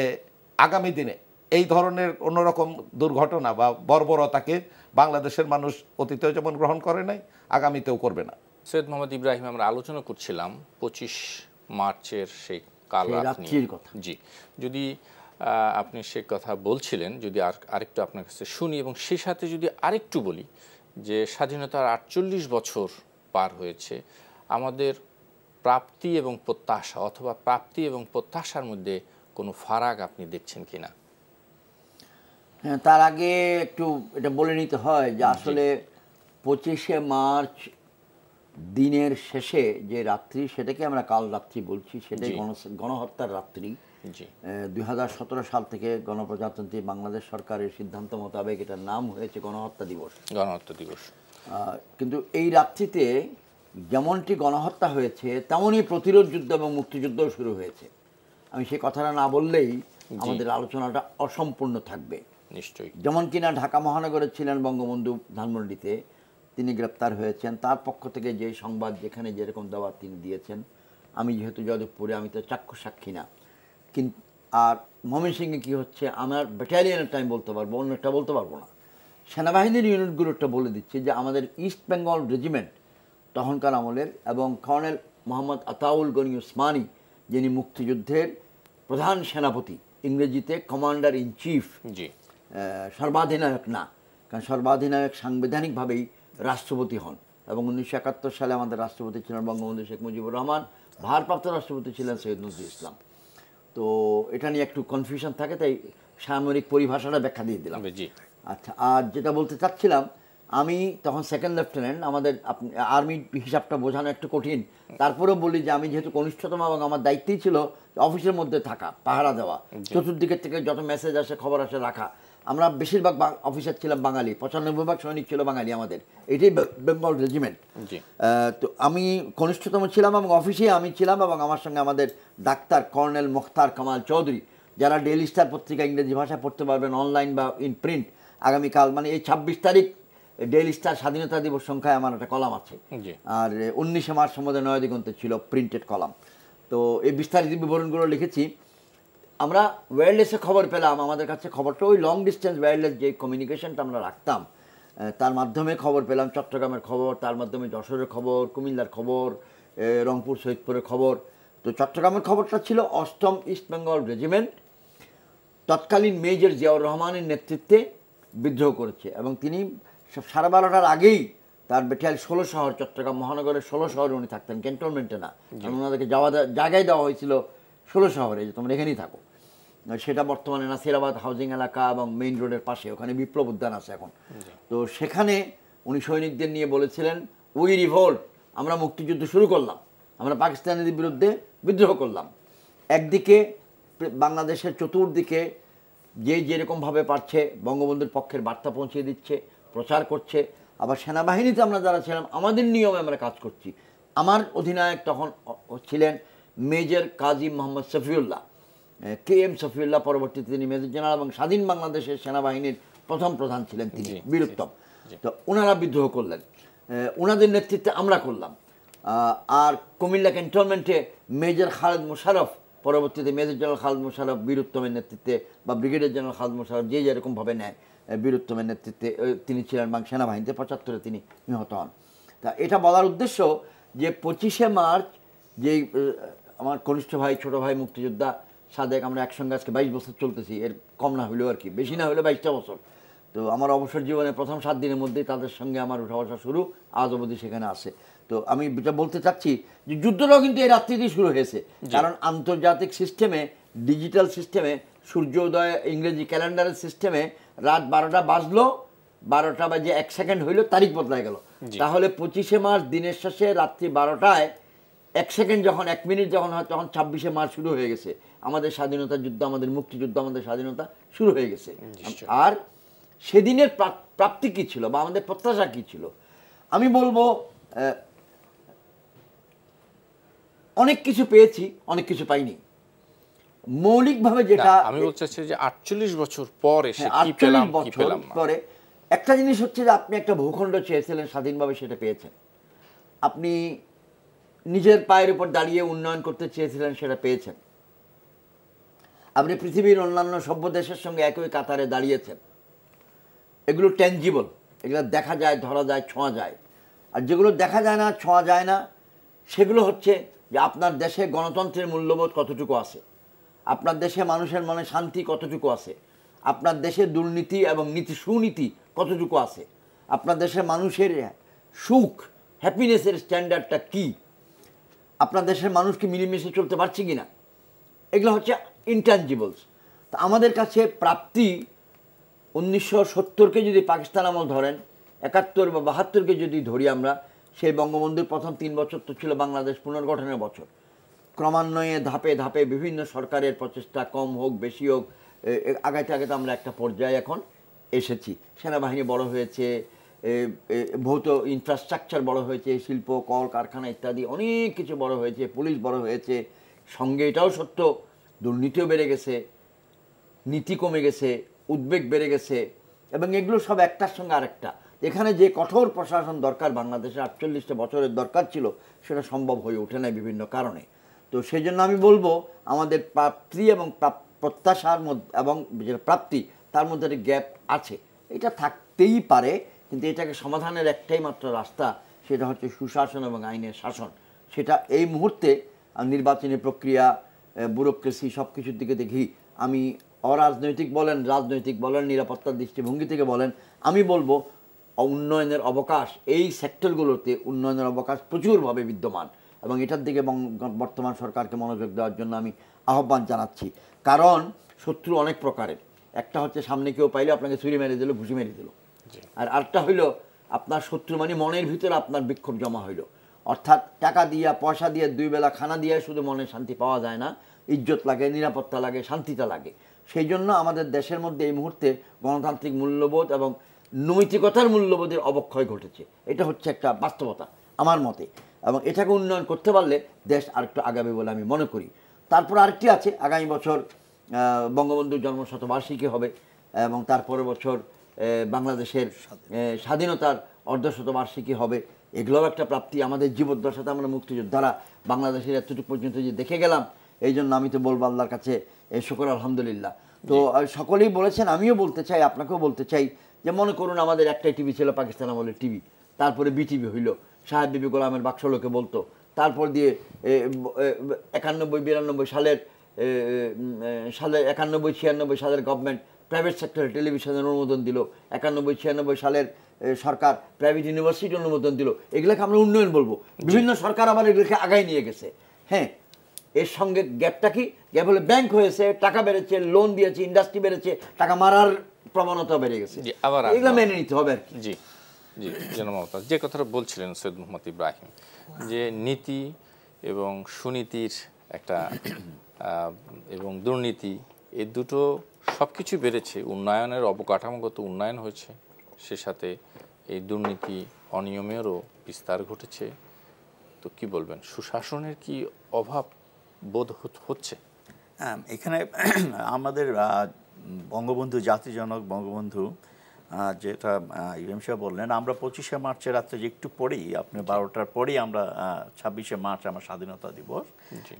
আগামী দিনে এই ধরনের অন্যরকম দুর্ঘটনা বা বর্বরতাকে বাংলাদেশের মানুষ অতীতেও যেমন গ্রহণ করে নাই আগামীতেও করবে না সৈয়দ মোহাম্মদ ইব্রাহিম আমরা আলোচনা করছিলাম পঁচিশ মার্চের সেই কাল জি যদি আপনি সে কথা বলছিলেন যদি আর আরেকটু আপনার কাছে শুনি এবং সে সাথে যদি আরেকটু বলি যে স্বাধীনতার আটচল্লিশ বছর পার হয়েছে আমাদের প্রাপ্তি এবং প্রত্যাশা অথবা প্রাপ্তি এবং প্রত্যাশার মধ্যে কোনো ফারাক আপনি দেখছেন কি না হ্যাঁ, তার আগে একটু এটা বলে নিতে হয় যে আসলে পঁচিশে মার্চ দিনের শেষে যে রাত্রি সেটাকে আমরা কাল রাত্রি বলছি সেটাই গণহত্যার রাত্রি দুই হাজার সাল থেকে গণপ্রজাতন্ত্রী বাংলাদেশ সরকারের সিদ্ধান্ত মোতাবেক এটার নাম হয়েছে গণহত্যা দিবস গণহত্যা দিবস কিন্তু এই রাত্রিতে যেমনটি গণহত্যা হয়েছে তেমনই প্রতিরোধ যুদ্ধ এবং মুক্তিযুদ্ধও শুরু হয়েছে আমি সে কথাটা না বললেই আমাদের আলোচনাটা অসম্পূর্ণ থাকবে নিশ্চয়ই যেমন কিনা ঢাকা মহানগরে ছিলেন বঙ্গবন্ধু ধানমন্ডিতে তিনি গ্রেপ্তার হয়েছেন তার পক্ষ থেকে যে সংবাদ যেখানে যেরকম দেওয়া তিনি দিয়েছেন আমি যেহেতু যাদবপুরে আমি তো চাক্ষু সাক্ষী না কিন্তু আর সিংয়ে কী হচ্ছে আমার ব্যাটালিয়ানের টাইম বলতে পারবো অন্যটা বলতে পারবো না সেনাবাহিনীর ইউনিটগুলোটা বলে দিচ্ছে যে আমাদের ইস্ট বেঙ্গল রেজিমেন্ট তখনকার আমলের এবং কর্নেল মোহাম্মদ আতাউল গনি উসমানি যিনি মুক্তিযুদ্ধের প্রধান সেনাপতি ইংরেজিতে কমান্ডার ইন চিফ সর্বাধিনায়ক না কারণ সর্বাধিনায়ক সাংবিধানিকভাবেই রাষ্ট্রপতি হন এবং উনিশশো একাত্তর সালে আমাদের রাষ্ট্রপতি ছিলেন বঙ্গবন্ধু শেখ মুজিবুর রহমান ভারপ্রাপ্ত রাষ্ট্রপতি ছিলেন সৈয়দ নজরুল ইসলাম তো এটা নিয়ে একটু কনফিউশন থাকে তাই সামরিক পরিভাষাটা ব্যাখ্যা দিয়ে দিলাম আচ্ছা আর যেটা বলতে চাচ্ছিলাম আমি তখন সেকেন্ড লেফটেন্যান্ট আমাদের আর্মির হিসাবটা বোঝানো একটু কঠিন তারপরেও বলি যে আমি যেহেতু কনিষ্ঠতম এবং আমার দায়িত্বই ছিল অফিসের মধ্যে থাকা পাহারা দেওয়া চতুর্দিকের থেকে যত মেসেজ আসে খবর আসে রাখা আমরা বেশিরভাগ অফিসার ছিলাম বাঙালি পঁচানব্বই ভাগ সৈনিক ছিল বাঙালি আমাদের এটাই বেঙ্গল রেজিমেন্ট তো আমি কনিষ্ঠতম ছিলাম এবং অফিসে আমি ছিলাম এবং আমার সঙ্গে আমাদের ডাক্তার কর্নেল মুখতার কামাল চৌধুরী যারা ডেলি স্টার পত্রিকা ইংরেজি ভাষায় পড়তে পারবেন অনলাইন বা ইন প্রিন্ট আগামীকাল মানে এই ছাব্বিশ তারিখ ডেলি স্টার স্বাধীনতা দিবস সংখ্যায় আমার একটা কলাম আছে আর উনিশে মার্চ সম্বন্ধে নয় দিগন্তে ছিল প্রিন্টেড কলাম তো এই বিস্তারিত বিবরণগুলো লিখেছি আমরা ওয়্যারলেসে খবর পেলাম আমাদের কাছে খবরটা ওই লং ডিস্টেন্স ওয়্যারলেস যে কমিউনিকেশনটা আমরা রাখতাম তার মাধ্যমে খবর পেলাম চট্টগ্রামের খবর তার মাধ্যমে যশোরের খবর কুমিল্লার খবর রংপুর সৈয়দপুরের খবর তো চট্টগ্রামের খবরটা ছিল অষ্টম ইস্টবেঙ্গল রেজিমেন্ট তৎকালীন মেজর জিয়াউর রহমানের নেতৃত্বে বিদ্রোহ করেছে এবং তিনি সাড়ে বারোটার আগেই তার বেঠিয়াল ষোলো শহর চট্টগ্রাম মহানগরের ষোলো শহরে উনি থাকতেন ক্যান্টনমেন্টে না ওনাদেরকে যাওয়া জায়গায় দেওয়া হয়েছিল ষোলো শহরে যে তোমরা এখানেই থাকো সেটা বর্তমানে নাসিরাবাদ হাউজিং এলাকা এবং মেইন রোডের পাশে ওখানে বিপ্লব উদ্যান আছে এখন তো সেখানে উনি সৈনিকদের নিয়ে বলেছিলেন উই রিভোল্ট আমরা মুক্তিযুদ্ধ শুরু করলাম আমরা পাকিস্তানিদের বিরুদ্ধে বিদ্রোহ করলাম একদিকে বাংলাদেশের চতুর্দিকে যে যেরকমভাবে পারছে বঙ্গবন্ধুর পক্ষের বার্তা পৌঁছে দিচ্ছে প্রচার করছে আবার সেনাবাহিনীতে আমরা যারা ছিলাম আমাদের নিয়মে আমরা কাজ করছি আমার অধিনায়ক তখন ছিলেন major Kazi Mohammad Shafiullah K M Safiullah পরবর্তীতে তিনি মেজর জেনারেল এবং স্বাধীন বাংলাদেশের সেনাবাহিনীর প্রথম প্রধান ছিলেন তিনি বীরুত্তম তো ওনারা বিদ্রোহ করলেন ওনাদের নেতৃত্বে আমরা করলাম আর কুমিল্লা ক্যান্টনমেন্টে মেজর খালেদ মোশারফ পরবর্তীতে মেজর জেনারেল খালেদ মোশারফ বীরুত্তমের নেতৃত্বে বা ব্রিগেডিয়ার জেনারেল খালেদ মোশারফ যে যেরকমভাবে নেয় বীরুত্তমের নেতৃত্বে তিনি ছিলেন বাং সেনাবাহিনীতে পঁচাত্তরে তিনি নিহত হন তা এটা বলার উদ্দেশ্য যে পঁচিশে মার্চ যেই আমার কনিষ্ঠ ভাই ছোট ভাই মুক্তিযোদ্ধা সাদেক আমরা একসঙ্গে আজকে বাইশ বছর চলতেছি এর কম না হলেও আর কি বেশি না হলেও বাইশটা বছর তো আমার অবসর জীবনে প্রথম সাত দিনের মধ্যেই তাদের সঙ্গে আমার উঠা বসা শুরু আজ অবধি সেখানে আছে তো আমি যেটা বলতে চাচ্ছি যে যুদ্ধটাও কিন্তু এই রাত্রিতেই শুরু হয়েছে কারণ আন্তর্জাতিক সিস্টেমে ডিজিটাল সিস্টেমে সূর্যোদয় ইংরেজি ক্যালেন্ডারের সিস্টেমে রাত বারোটা বাজলো বারোটা বাজে এক সেকেন্ড হইলো তারিখ বদলায় গেল তাহলে পঁচিশে মার্চ দিনের শেষে রাত্রি বারোটায় এক সেকেন্ড যখন এক মিনিট যখন হয় তখন ছাব্বিশে মার্চ শুরু হয়ে গেছে আমাদের স্বাধীনতা যুদ্ধ আমাদের মুক্তিযুদ্ধ আমাদের স্বাধীনতা শুরু হয়ে গেছে আর সেদিনের প্রাপ্তি কী ছিল বা আমাদের প্রত্যাশা কী ছিল আমি বলবো অনেক কিছু পেয়েছি অনেক কিছু পাইনি মৌলিকভাবে যেটা আমি বলতে চাচ্ছি যে আটচল্লিশ বছর পরে হ্যাঁ, আটচল্লিশ বছর পরে একটা জিনিস হচ্ছে যে আপনি একটা ভূখণ্ড চেয়েছিলেন স্বাধীনভাবে সেটা পেয়েছেন আপনি নিজের পায়ের উপর দাঁড়িয়ে উন্নয়ন করতে চেয়েছিলেন সেটা পেয়েছেন আপনি পৃথিবীর অন্যান্য সভ্য দেশের সঙ্গে একই কাতারে দাঁড়িয়েছেন এগুলো ট্যাঞ্জিবল এগুলো দেখা যায় ধরা যায় ছোঁয়া যায় আর যেগুলো দেখা যায় না ছোঁয়া যায় না সেগুলো হচ্ছে যে আপনার দেশে গণতন্ত্রের মূল্যবোধ কতটুকু আছে আপনার দেশে মানুষের মনে শান্তি কতটুকু আছে আপনার দেশে দুর্নীতি এবং নীতি সুনীতি কতটুকু আছে আপনার দেশে মানুষের সুখ হ্যাপিনেসের স্ট্যান্ডার্ডটা কী আপনার দেশের মানুষকে মিলেমিশে চলতে পারছি কি না এগুলো হচ্ছে ইন্টানজিবলস তো আমাদের কাছে প্রাপ্তি উনিশশো সত্তরকে যদি পাকিস্তান আমল ধরেন একাত্তর বা বাহাত্তরকে যদি ধরি আমরা সেই বঙ্গবন্ধুর প্রথম তিন বছর তো ছিল বাংলাদেশ পুনর্গঠনের বছর ক্রমান্বয়ে ধাপে ধাপে বিভিন্ন সরকারের প্রচেষ্টা কম হোক বেশি হোক আগাইতে আগাইতে আমরা একটা পর্যায়ে এখন এসেছি সেনাবাহিনী বড় হয়েছে ভৌত ইনফ্রাস্ট্রাকচার বড় হয়েছে শিল্প কল কারখানা ইত্যাদি অনেক কিছু বড় হয়েছে পুলিশ বড় হয়েছে সঙ্গে এটাও সত্য দুর্নীতিও বেড়ে গেছে নীতি কমে গেছে উদ্বেগ বেড়ে গেছে এবং এগুলো সব একটার সঙ্গে আরেকটা এখানে যে কঠোর প্রশাসন দরকার বাংলাদেশে আটচল্লিশটা বছরের দরকার ছিল সেটা সম্ভব হয়ে ওঠে না বিভিন্ন কারণে তো সেই জন্য আমি বলবো আমাদের প্রাপ্তি এবং প্রত্যাশার মধ্যে এবং যেটা প্রাপ্তি তার মধ্যে একটা গ্যাপ আছে এটা থাকতেই পারে কিন্তু এটাকে সমাধানের একটাই মাত্র রাস্তা সেটা হচ্ছে সুশাসন এবং আইনের শাসন সেটা এই মুহূর্তে নির্বাচনী প্রক্রিয়া ব্যুরোক্রেসি সব কিছুর দিকে দেখি আমি অরাজনৈতিক বলেন রাজনৈতিক বলেন নিরাপত্তার দৃষ্টিভঙ্গি থেকে বলেন আমি বলবো উন্নয়নের অবকাশ এই সেক্টরগুলোতে উন্নয়নের অবকাশ প্রচুরভাবে বিদ্যমান এবং এটার দিকে বর্তমান সরকারকে মনোযোগ দেওয়ার জন্য আমি আহ্বান জানাচ্ছি কারণ শত্রু অনেক প্রকারের একটা হচ্ছে সামনে কেউ পাইলে আপনাকে ছুরি মেরে দিল ঘুষি মেরে দিল আর আরেকটা হইল আপনার শত্রু মানে মনের ভিতরে আপনার বিক্ষোভ জমা হইল অর্থাৎ টাকা দিয়া পয়সা দিয়ে দুই বেলা খানা দিয়ে শুধু মনে শান্তি পাওয়া যায় না ইজ্জত লাগে নিরাপত্তা লাগে শান্তিটা লাগে সেই জন্য আমাদের দেশের মধ্যে এই মুহূর্তে গণতান্ত্রিক মূল্যবোধ এবং নৈতিকতার মূল্যবোধের অবক্ষয় ঘটেছে এটা হচ্ছে একটা বাস্তবতা আমার মতে এবং এটাকে উন্নয়ন করতে পারলে দেশ আরেকটু আগাবে বলে আমি মনে করি তারপর আরেকটি আছে আগামী বছর বঙ্গবন্ধুর জন্মশতবার্ষিকী হবে এবং তারপরের বছর বাংলাদেশের স্বাধীনতার অর্ধশতবার্ষিকী হবে এগুলোও একটা প্রাপ্তি আমাদের জীবদ্দশাতে আমরা মুক্তিযোদ্ধারা বাংলাদেশের এতটুকু পর্যন্ত যে দেখে গেলাম এই জন্য আমি তো বলবো আল্লাহর কাছে শুকর আলহামদুলিল্লাহ তো সকলেই বলেছেন আমিও বলতে চাই আপনাকেও বলতে চাই যে মনে করুন আমাদের একটাই টিভি ছিল পাকিস্তান আমলের টিভি তারপরে বিটিভি হইল সাহেব বিবি গোলামের লোকে বলতো তারপর দিয়ে একানব্বই বিরানব্বই সালের সালের একানব্বই ছিয়ানব্বই সালের গভর্নমেন্ট প্রাইভেট সেক্টরে টেলিভিশনের অনুমোদন দিল একানব্বই ছিয়ানব্বই সালের সরকার প্রাইভেট ইউনিভার্সিটি অনুমোদন দিল এগুলোকে আমরা উন্নয়ন বলবো বিভিন্ন সরকার আবার এগুলোকে আগায় নিয়ে গেছে হ্যাঁ এর সঙ্গে গ্যাপটা কি গ্যাপ হলে ব্যাংক হয়েছে টাকা বেড়েছে লোন দিয়েছে ইন্ডাস্ট্রি বেড়েছে টাকা মারার প্রবণতা বেড়ে গেছে আবার এগুলো মেনে নিতে হবে আর কি জি জি জনমতা যে কথাটা বলছিলেন সৈয়দ মোহাম্মদ ইব্রাহিম যে নীতি এবং সুনীতির একটা এবং দুর্নীতি এ দুটো সব কিছু বেড়েছে উন্নয়নের অবকাঠামোগত উন্নয়ন হয়েছে সে সাথে এই দুর্নীতি অনিয়মেরও বিস্তার ঘটেছে তো কি বলবেন সুশাসনের কি অভাব বোধ হচ্ছে হ্যাঁ, এখানে *clears throat* আমাদের বঙ্গবন্ধু জাতিজনক বঙ্গবন্ধু যেটা ইভিএম সাহেব বললেন আমরা পঁচিশে মার্চের রাত্রে যে একটু পরেই আপনি বারোটার পরেই আমরা ছাব্বিশে মার্চ আমার স্বাধীনতা দিবস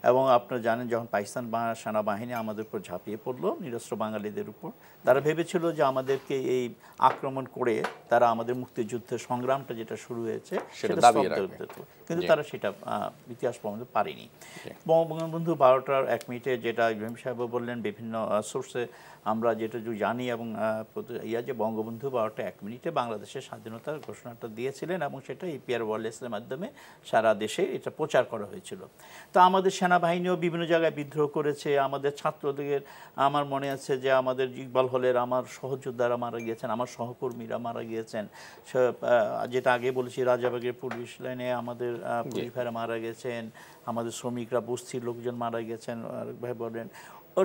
এবং আপনারা জানেন যখন পাকিস্তান সেনাবাহিনী আমাদের উপর ঝাঁপিয়ে পড়লো নিরস্ত্র বাঙালিদের উপর তারা ভেবেছিল যে আমাদেরকে এই আক্রমণ করে তারা আমাদের মুক্তিযুদ্ধের সংগ্রামটা যেটা শুরু হয়েছে সেটা কিন্তু তারা সেটা ইতিহাস পর্যন্ত পারেনি বঙ্গবন্ধু বারোটার এক মিনিটে যেটা ইভিএম সাহেব বললেন বিভিন্ন সোর্সে আমরা যেটা জানি এবং ইয়া যে বঙ্গবন্ধু বন্ধু বারোটা এক মিনিটে বাংলাদেশের স্বাধীনতার ঘোষণাটা দিয়েছিলেন এবং সেটা ইপিআর ওয়ারলেসের মাধ্যমে সারা দেশে এটা প্রচার করা হয়েছিল তো আমাদের সেনাবাহিনীও বিভিন্ন জায়গায় বিদ্রোহ করেছে আমাদের ছাত্রদের আমার মনে আছে যে আমাদের ইকবাল হলের আমার সহযোদ্ধারা মারা গিয়েছেন আমার সহকর্মীরা মারা গিয়েছেন যেটা আগে বলেছি রাজাবাগের পুলিশ লাইনে আমাদের পুলিশ ভাইরা মারা গেছেন আমাদের শ্রমিকরা বস্তির লোকজন মারা গেছেন ভাই বলেন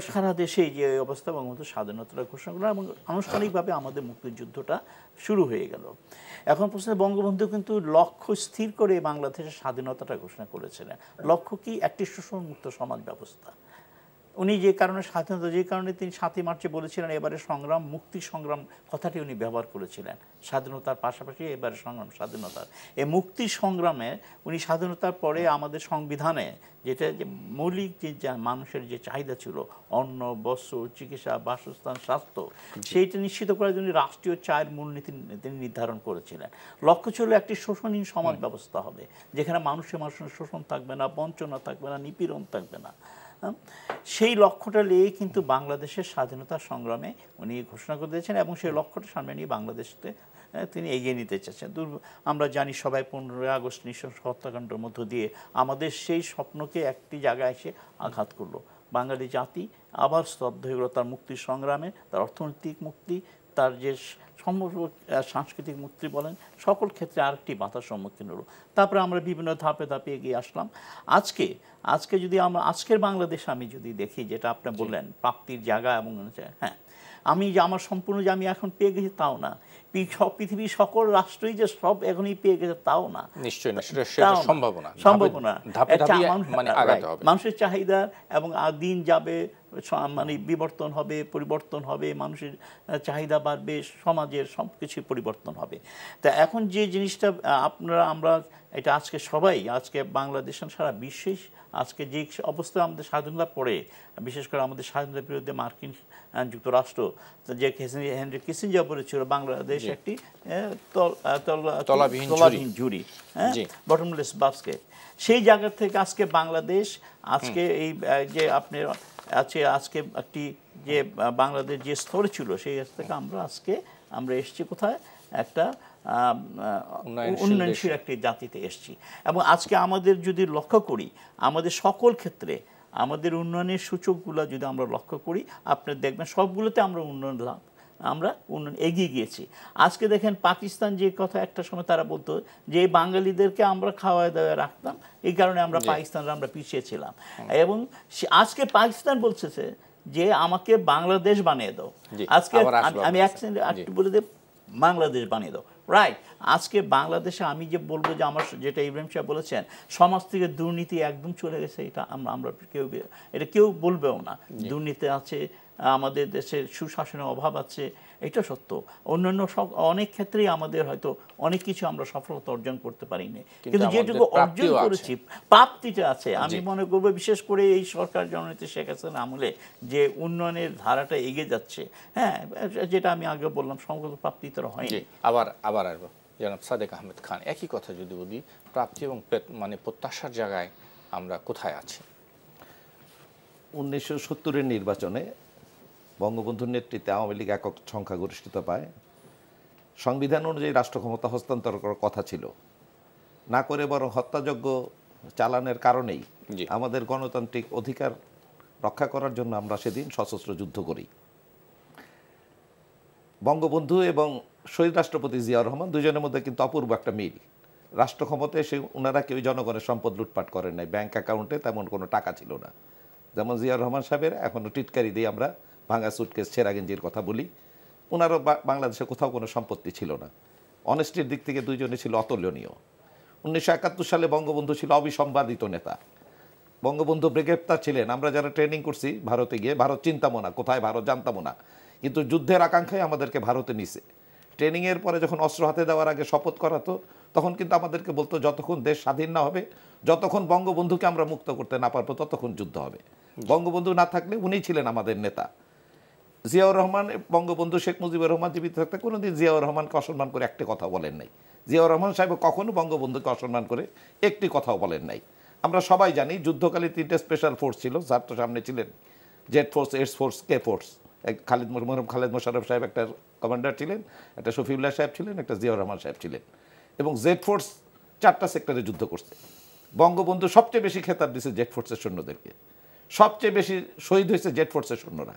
সারা দেশে যে অবস্থা বঙ্গবন্ধু স্বাধীনতা ঘোষণা করলো এবং আনুষ্ঠানিকভাবে আমাদের মুক্তিযুদ্ধটা শুরু হয়ে গেল এখন প্রশ্ন বঙ্গবন্ধু কিন্তু লক্ষ্য স্থির করে বাংলাদেশের স্বাধীনতাটা ঘোষণা করেছিলেন লক্ষ্য কি একটি শোষণমুক্ত সমাজ ব্যবস্থা উনি যে কারণে স্বাধীনতা যে কারণে তিনি সাতই মার্চে বলেছিলেন এবারে সংগ্রাম মুক্তি সংগ্রাম কথাটি উনি ব্যবহার করেছিলেন স্বাধীনতার পাশাপাশি এবারে সংগ্রাম স্বাধীনতার এই মুক্তি সংগ্রামে উনি স্বাধীনতার পরে আমাদের সংবিধানে যেটা যে মৌলিক যে মানুষের যে চাহিদা ছিল অন্ন বস্ত্র চিকিৎসা বাসস্থান স্বাস্থ্য সেইটা নিশ্চিত করার জন্য রাষ্ট্রীয় চায়ের মূলনীতি তিনি নির্ধারণ করেছিলেন লক্ষ্য ছিল একটি শোষণহীন সমাজ ব্যবস্থা হবে যেখানে মানুষের মানুষের শোষণ থাকবে না বঞ্চনা থাকবে না নিপীড়ন থাকবে না সেই লক্ষ্যটা নিয়ে কিন্তু বাংলাদেশের স্বাধীনতা সংগ্রামে উনি ঘোষণা করে দিয়েছেন এবং সেই লক্ষ্যটা সামনে নিয়ে বাংলাদেশে তিনি এগিয়ে নিতে চেয়েছেন আমরা জানি সবাই পনেরোই আগস্ট নৃশংস হত্যাকাণ্ডের মধ্য দিয়ে আমাদের সেই স্বপ্নকে একটি জায়গায় এসে আঘাত করলো বাঙালি জাতি আবার স্তব্ধ হয়ে তার মুক্তির সংগ্রামে তার অর্থনৈতিক মুক্তি তার যে সম্ভব সাংস্কৃতিক মুক্তি বলেন সকল ক্ষেত্রে আরেকটি বাধার সম্মুখীন হলো তারপরে আমরা বিভিন্ন ধাপে ধাপে এগিয়ে আসলাম আজকে আজকে যদি আমরা আজকের বাংলাদেশ আমি যদি দেখি যেটা আপনি বললেন প্রাপ্তির জায়গা এবং হ্যাঁ আমি যে আমার সম্পূর্ণ যে আমি এখন পেয়ে গেছি তাও না পৃথিবীর সকল রাষ্ট্রই যে সব এখনই পেয়ে গেছে তাও না নিশ্চয়ই না সম্ভাবনা সম্ভাবনা মানে মানুষের চাহিদা এবং দিন যাবে মানে বিবর্তন হবে পরিবর্তন হবে মানুষের চাহিদা বাড়বে সমাজের সব কিছুই পরিবর্তন হবে তা এখন যে জিনিসটা আপনারা আমরা এটা আজকে সবাই আজকে বাংলাদেশ সারা বিশ্বে আজকে যে অবস্থা আমাদের স্বাধীনতা পড়ে বিশেষ করে আমাদের স্বাধীনতার বিরুদ্ধে মার্কিন যুক্তরাষ্ট্র যে হেনরি কিসিঞ্জার বলেছিল বাংলাদেশ একটি তলাবিহীন ঝুড়ি হ্যাঁ বটমলেস বাস্কেট সেই জায়গা থেকে আজকে বাংলাদেশ আজকে এই যে আপনার আছে আজকে একটি যে বাংলাদেশ যে স্তরে ছিল সেই থেকে আমরা আজকে আমরা এসছি কোথায় একটা উন্নয়নশীল একটি জাতিতে এসছি এবং আজকে আমাদের যদি লক্ষ্য করি আমাদের সকল ক্ষেত্রে আমাদের উন্নয়নের সূচকগুলো যদি আমরা লক্ষ্য করি আপনার দেখবেন সবগুলোতে আমরা উন্নয়ন লাভ আমরা উন্নয়ন এগিয়ে গিয়েছি আজকে দেখেন পাকিস্তান যে কথা একটা সময় তারা বলতো যে এই বাঙালিদেরকে আমরা খাওয়া দাওয়া রাখতাম এই কারণে আমরা পাকিস্তানরা আমরা পিছিয়ে ছিলাম এবং আজকে পাকিস্তান বলছে যে আমাকে বাংলাদেশ বানিয়ে দাও আজকে আমি একটু বলে দেব বাংলাদেশ বানিয়ে দাও রাইট আজকে বাংলাদেশে আমি যে বলবো যে আমার যেটা ইব্রাহিম সাহেব বলেছেন সমাজ থেকে দুর্নীতি একদম চলে গেছে এটা আমরা আমরা কেউ এটা কেউ বলবেও না দুর্নীতি আছে আমাদের দেশে সুশাসনের অভাব আছে এটা সত্য অন্যান্য সব অনেক ক্ষেত্রেই আমাদের হয়তো অনেক কিছু আমরা সফলতা অর্জন করতে পারিনি কিন্তু যেটুকু অর্জন করেছি প্রাপ্তিটা আছে আমি মনে করবো বিশেষ করে এই সরকার জননীতি শেখ হাসিনা আমলে যে উন্নয়নের ধারাটা এগিয়ে যাচ্ছে হ্যাঁ যেটা আমি আগে বললাম সমগ্র প্রাপ্তি তো হয়নি আবার আবার আসবো জনাব সাদেক আহমেদ খান একই কথা যদি বলি প্রাপ্তি এবং মানে প্রত্যাশার জায়গায় আমরা কোথায় আছি উনিশশো সত্তরের নির্বাচনে বঙ্গবন্ধুর নেতৃত্বে আওয়ামী লীগ একক সংখ্যাগরিষ্ঠতা পায় সংবিধান অনুযায়ী রাষ্ট্র ক্ষমতা হস্তান্তর করার কথা ছিল না করে বরং হত্যাযোগ্য চালানের কারণেই আমাদের গণতান্ত্রিক অধিকার রক্ষা করার জন্য আমরা সেদিন সশস্ত্র যুদ্ধ করি বঙ্গবন্ধু এবং শহীদ রাষ্ট্রপতি জিয়াউর রহমান দুজনের মধ্যে কিন্তু অপূর্ব একটা মিল রাষ্ট্র ক্ষমতায় সে ওনারা কেউ জনগণের সম্পদ লুটপাট করেন নাই ব্যাংক অ্যাকাউন্টে তেমন কোনো টাকা ছিল না যেমন জিয়াউর রহমান সাহেবের এখনও টিটকারি দিয়ে আমরা ভাঙা সুটকেস ছেঁড়া গেঞ্জির কথা বলি ওনারও বাংলাদেশে কোথাও কোনো সম্পত্তি ছিল না অনেস্টির দিক থেকে দুইজনে ছিল অতুলনীয় উনিশশো একাত্তর সালে বঙ্গবন্ধু ছিল অবিসম্বাদিত নেতা বঙ্গবন্ধু ব্রিগেপ্তার ছিলেন আমরা যারা ট্রেনিং করছি ভারতে গিয়ে ভারত চিন্তামো না কোথায় ভারত জানতামো না কিন্তু যুদ্ধের আকাঙ্ক্ষায় আমাদেরকে ভারতে নিছে ট্রেনিংয়ের পরে যখন অস্ত্র হাতে দেওয়ার আগে শপথ করাতো তখন কিন্তু আমাদেরকে বলতো যতক্ষণ দেশ স্বাধীন না হবে যতক্ষণ বঙ্গবন্ধুকে আমরা মুক্ত করতে না পারবো ততক্ষণ যুদ্ধ হবে বঙ্গবন্ধু না থাকলে উনিই ছিলেন আমাদের নেতা জিয়াউর রহমান বঙ্গবন্ধু শেখ মুজিবুর রহমান জীবিত থাকতে কোনো দিন জিয়াউর রহমানকে অসম্মান করে একটি কথা বলেন নাই জিয়াউর রহমান সাহেব কখনো বঙ্গবন্ধুকে অসম্মান করে একটি কথাও বলেন নাই আমরা সবাই জানি যুদ্ধকালে তিনটে স্পেশাল ফোর্স ছিল যার তো সামনে ছিলেন Z force S force K force Khalid Mohammad Khaled Musharraf সাহেব একটা কমান্ডার ছিলেন একটা শফিউল্লাহ সাহেব ছিলেন একটা জিয়াউর রহমান সাহেব ছিলেন এবং জেড ফোর্স চারটা সেক্টরে যুদ্ধ করছে বঙ্গবন্ধু সবচেয়ে বেশি খেতাব দিয়েছে জেড ফোর্সের সৈন্যদেরকে সবচেয়ে বেশি শহীদ হয়েছে জেড ফোর্সের সৈন্যরা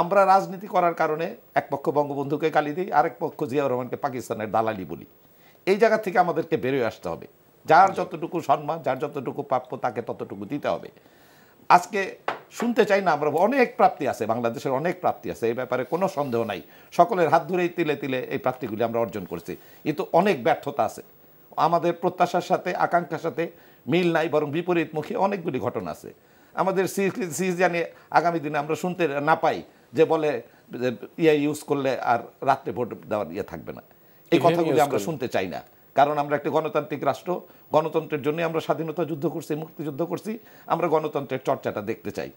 আমরা রাজনীতি করার কারণে এক পক্ষ বঙ্গবন্ধুকে গালি দিই আরেক পক্ষ জিয়াউর রহমানকে পাকিস্তানের দালালি বলি এই জায়গা থেকে আমাদেরকে বেরোয় আসতে হবে যার যতটুকু সম্মান যার যতটুকু প্রাপ্য তাকে ততটুকু দিতে হবে আজকে শুনতে চাই না আমরা অনেক প্রাপ্তি আছে বাংলাদেশের অনেক প্রাপ্তি আছে এই ব্যাপারে কোনো সন্দেহ নাই সকলের হাত ধরেই তিলে তিলে এই প্রাপ্তিগুলি আমরা অর্জন করছি কিন্তু অনেক ব্যর্থতা আছে আমাদের প্রত্যাশার সাথে আকাঙ্ক্ষার সাথে মিল নাই বরং বিপরীতমুখী অনেকগুলি ঘটনা আছে আমাদের সিরিজ জানিয়ে আগামী দিনে আমরা শুনতে না পাই যে বলে ইয়ে ইউজ করলে আর রাত্রে ভোট দেওয়ার ইয়ে থাকবে না এই কথাগুলি আমরা শুনতে চাই না কারণ আমরা একটি গণতান্ত্রিক রাষ্ট্র গণতন্ত্রের জন্য আমরা স্বাধীনতা যুদ্ধ করছি মুক্তিযুদ্ধ করছি আমরা গণতন্ত্রের চর্চাটা দেখতে চাই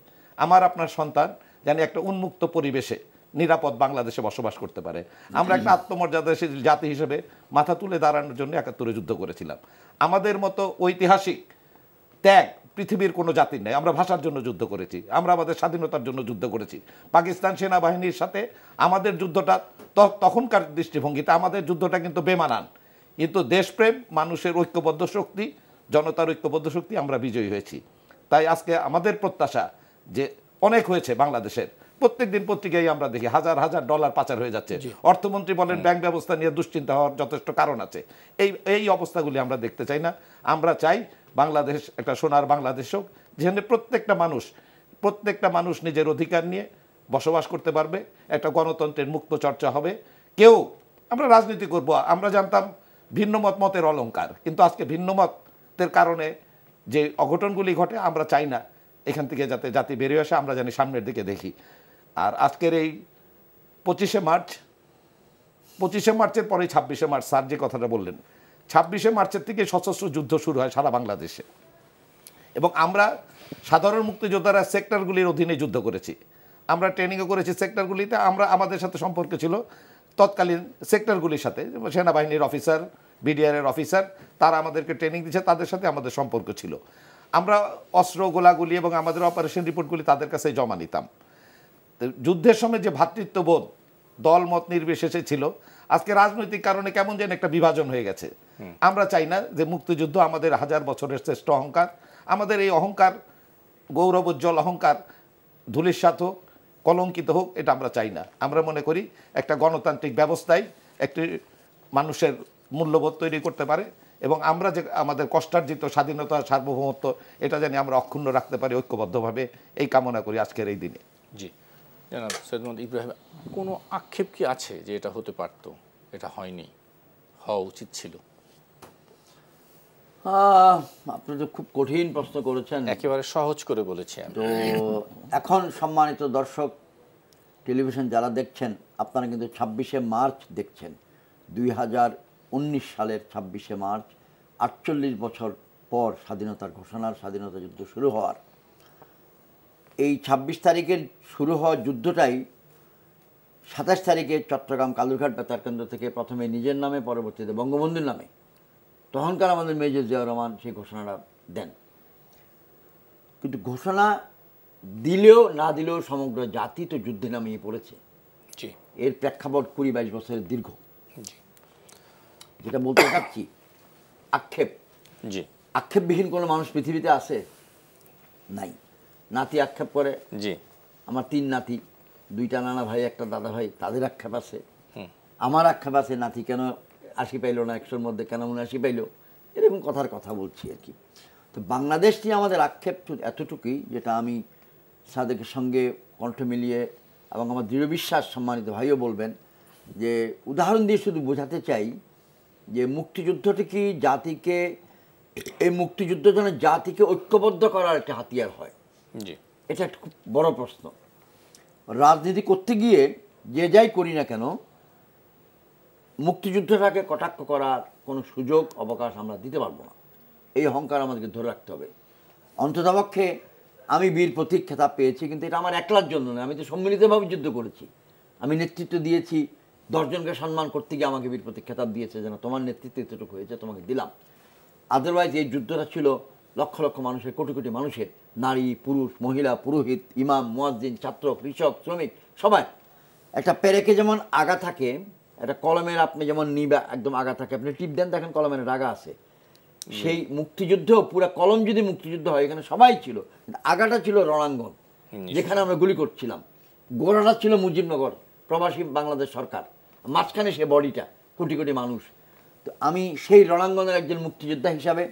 আমার আপনার সন্তান যেন একটা উন্মুক্ত পরিবেশে নিরাপদ বাংলাদেশে বসবাস করতে পারে আমরা একটা আত্মমর্যাদাশীল জাতি হিসেবে মাথা তুলে দাঁড়ানোর জন্য একাত্তরে যুদ্ধ করেছিলাম আমাদের মতো ঐতিহাসিক ত্যাগ পৃথিবীর কোনো জাতির নাই আমরা ভাষার জন্য যুদ্ধ করেছি আমরা আমাদের স্বাধীনতার জন্য যুদ্ধ করেছি পাকিস্তান সেনাবাহিনীর সাথে আমাদের যুদ্ধটা তখনকার দৃষ্টিভঙ্গিতে আমাদের যুদ্ধটা কিন্তু বেমানান কিন্তু দেশপ্রেম মানুষের ঐক্যবদ্ধ শক্তি জনতার ঐক্যবদ্ধ শক্তি আমরা বিজয়ী হয়েছি তাই আজকে আমাদের প্রত্যাশা যে অনেক হয়েছে বাংলাদেশের প্রত্যেক দিন পত্রিকায় আমরা দেখি হাজার হাজার ডলার পাচার হয়ে যাচ্ছে অর্থমন্ত্রী বলেন ব্যাংক ব্যবস্থা নিয়ে দুশ্চিন্তা হওয়ার যথেষ্ট কারণ আছে এই এই অবস্থাগুলি আমরা দেখতে চাই না আমরা চাই বাংলাদেশ একটা সোনার বাংলাদেশ হোক যেখানে প্রত্যেকটা মানুষ প্রত্যেকটা মানুষ নিজের অধিকার নিয়ে বসবাস করতে পারবে একটা গণতন্ত্রের মুক্ত চর্চা হবে কেউ আমরা রাজনীতি করব আমরা জানতাম ভিন্ন মত মতের অলঙ্কার কিন্তু আজকে ভিন্ন মতের কারণে যে অঘটনগুলি ঘটে আমরা চাই না এখান থেকে যাতে জাতি বেরিয়ে আসে আমরা জানি সামনের দিকে দেখি আর আজকের এই পঁচিশে মার্চ পঁচিশে মার্চের পরে ছাব্বিশে মার্চ স্যার যে কথাটা বললেন ছাব্বিশে মার্চের থেকে সশস্ত্র যুদ্ধ শুরু হয় সারা বাংলাদেশে এবং আমরা সাধারণ মুক্তিযোদ্ধারা সেক্টরগুলির অধীনে যুদ্ধ করেছি আমরা ট্রেনিংও করেছি সেক্টরগুলিতে আমরা আমাদের সাথে সম্পর্ক ছিল তৎকালীন সেক্টরগুলির সাথে সেনাবাহিনীর অফিসার বিডিআরের অফিসার তারা আমাদেরকে ট্রেনিং দিচ্ছে তাদের সাথে আমাদের সম্পর্ক ছিল আমরা অস্ত্র গোলাগুলি এবং আমাদের অপারেশন রিপোর্টগুলি তাদের কাছে জমা নিতাম যুদ্ধের সময় যে ভ্রাতৃত্ববোধ দলমত নির্বিশেষে ছিল আজকে রাজনৈতিক কারণে কেমন যেন একটা বিভাজন হয়ে গেছে আমরা চাই না যে মুক্তিযুদ্ধ আমাদের হাজার বছরের শ্রেষ্ঠ অহংকার আমাদের এই অহংকার গৌরবোজ্জ্বল অহংকার ধুলির সাথ হোক কলঙ্কিত হোক এটা আমরা চাই না আমরা মনে করি একটা গণতান্ত্রিক ব্যবস্থায় একটি মানুষের মূল্যবোধ তৈরি করতে পারে এবং আমরা যে আমাদের কষ্টার্জিত স্বাধীনতা সার্বভৌমত্ব এটা জানি আমরা অক্ষুণ্ণ রাখতে পারি ঐক্যবদ্ধভাবে এই কামনা করি আজকের এই দিনে জি জানাব সৈয়দ মোহাম্মদ ইব্রাহিম কোনো আক্ষেপ কি আছে যে এটা হতে পারত এটা হয়নি হওয়া উচিত ছিল আপনি তো খুব কঠিন প্রশ্ন করেছেন একেবারে সহজ করে বলেছেন তো এখন সম্মানিত দর্শক টেলিভিশন যারা দেখছেন আপনারা কিন্তু ছাব্বিশে মার্চ দেখছেন দুই সালের ছাব্বিশে মার্চ আটচল্লিশ বছর পর স্বাধীনতার ঘোষণার স্বাধীনতা যুদ্ধ শুরু হওয়ার এই ২৬ তারিখের শুরু হওয়া যুদ্ধটাই সাতাশ তারিখে চট্টগ্রাম কালুরঘাট বেতার কেন্দ্র থেকে প্রথমে নিজের নামে পরবর্তীতে বঙ্গবন্ধুর নামে তখনকার আমাদের মেজর জিয়া রহমান সেই ঘোষণাটা দেন কিন্তু ঘোষণা দিলেও না দিলেও সমগ্র জাতি তো যুদ্ধে নামিয়ে পড়েছে এর প্রেক্ষাপট কুড়ি বাইশ বছরের দীর্ঘ যেটা বলতে চাচ্ছি আক্ষেপ আক্ষেপবিহীন কোনো মানুষ পৃথিবীতে আছে নাই নাতি আক্ষেপ করে জি আমার তিন নাতি দুইটা নানা ভাই একটা দাদা ভাই তাদের আক্ষেপ আছে আমার আক্ষেপ আছে নাতি কেন আসি পাইলো না একশোর মধ্যে কেন মনে আসি পাইলো এরকম কথার কথা বলছি আর কি তো বাংলাদেশটি আমাদের আক্ষেপ এতটুকুই যেটা আমি সাদেকের সঙ্গে কণ্ঠ মিলিয়ে এবং আমার দৃঢ় বিশ্বাস সম্মানিত ভাইও বলবেন যে উদাহরণ দিয়ে শুধু বোঝাতে চাই যে মুক্তিযুদ্ধটি কি জাতিকে এই মুক্তিযুদ্ধ যেন জাতিকে ঐক্যবদ্ধ করার একটা হাতিয়ার হয় এটা একটা খুব বড় প্রশ্ন রাজনীতি করতে গিয়ে যে যাই করি না কেন মুক্তিযুদ্ধটাকে কটাক্ষ করার কোনো সুযোগ অবকাশ আমরা দিতে পারবো না এই অহংকার আমাদেরকে ধরে রাখতে হবে অন্ততপক্ষে আমি বীর প্রতীক খেতাব পেয়েছি কিন্তু এটা আমার একলার জন্য নয় আমি তো সম্মিলিতভাবে যুদ্ধ করেছি আমি নেতৃত্ব দিয়েছি দশজনকে সম্মান করতে গিয়ে আমাকে বীর প্রতীক খেতাব দিয়েছে যেন তোমার নেতৃত্বে এতটুকু হয়েছে তোমাকে দিলাম আদারওয়াইজ এই যুদ্ধটা ছিল লক্ষ লক্ষ মানুষের কোটি কোটি মানুষের নারী পুরুষ মহিলা পুরোহিত ইমাম মোয়াজ্জিন ছাত্র কৃষক শ্রমিক সবাই একটা পেরেকে যেমন আগা থাকে একটা কলমের আপনি যেমন নিবা একদম আগা থাকে আপনি টিপ দেন দেখেন কলমের রাগা আছে সেই মুক্তিযুদ্ধেও পুরো কলম যদি মুক্তিযুদ্ধ হয় এখানে সবাই ছিল আগাটা ছিল রণাঙ্গন যেখানে আমরা গুলি করছিলাম গোড়াটা ছিল মুজিবনগর প্রবাসী বাংলাদেশ সরকার মাঝখানে সে বডিটা কোটি কোটি মানুষ তো আমি সেই রণাঙ্গনের একজন মুক্তিযোদ্ধা হিসাবে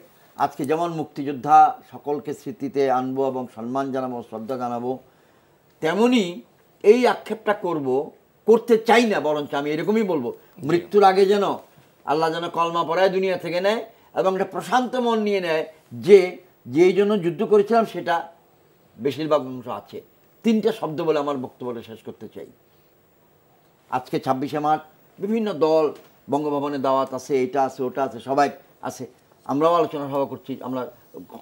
আজকে যেমন মুক্তিযোদ্ধা সকলকে স্মৃতিতে আনবো এবং সম্মান জানাবো শ্রদ্ধা জানাবো তেমনি এই আক্ষেপটা করব করতে চাই না বরঞ্চ আমি এরকমই বলবো মৃত্যুর আগে যেন আল্লাহ যেন কলমা পড়ায় দুনিয়া থেকে নেয় এবং একটা প্রশান্ত মন নিয়ে নেয় যে যেই জন্য যুদ্ধ করেছিলাম সেটা বেশিরভাগ অংশ আছে তিনটা শব্দ বলে আমার বক্তব্যটা শেষ করতে চাই আজকে ছাব্বিশে মার্চ বিভিন্ন দল বঙ্গভবনে দাওয়াত আছে এটা আছে ওটা আছে সবাই আছে আমরাও আলোচনা সভা করছি আমরা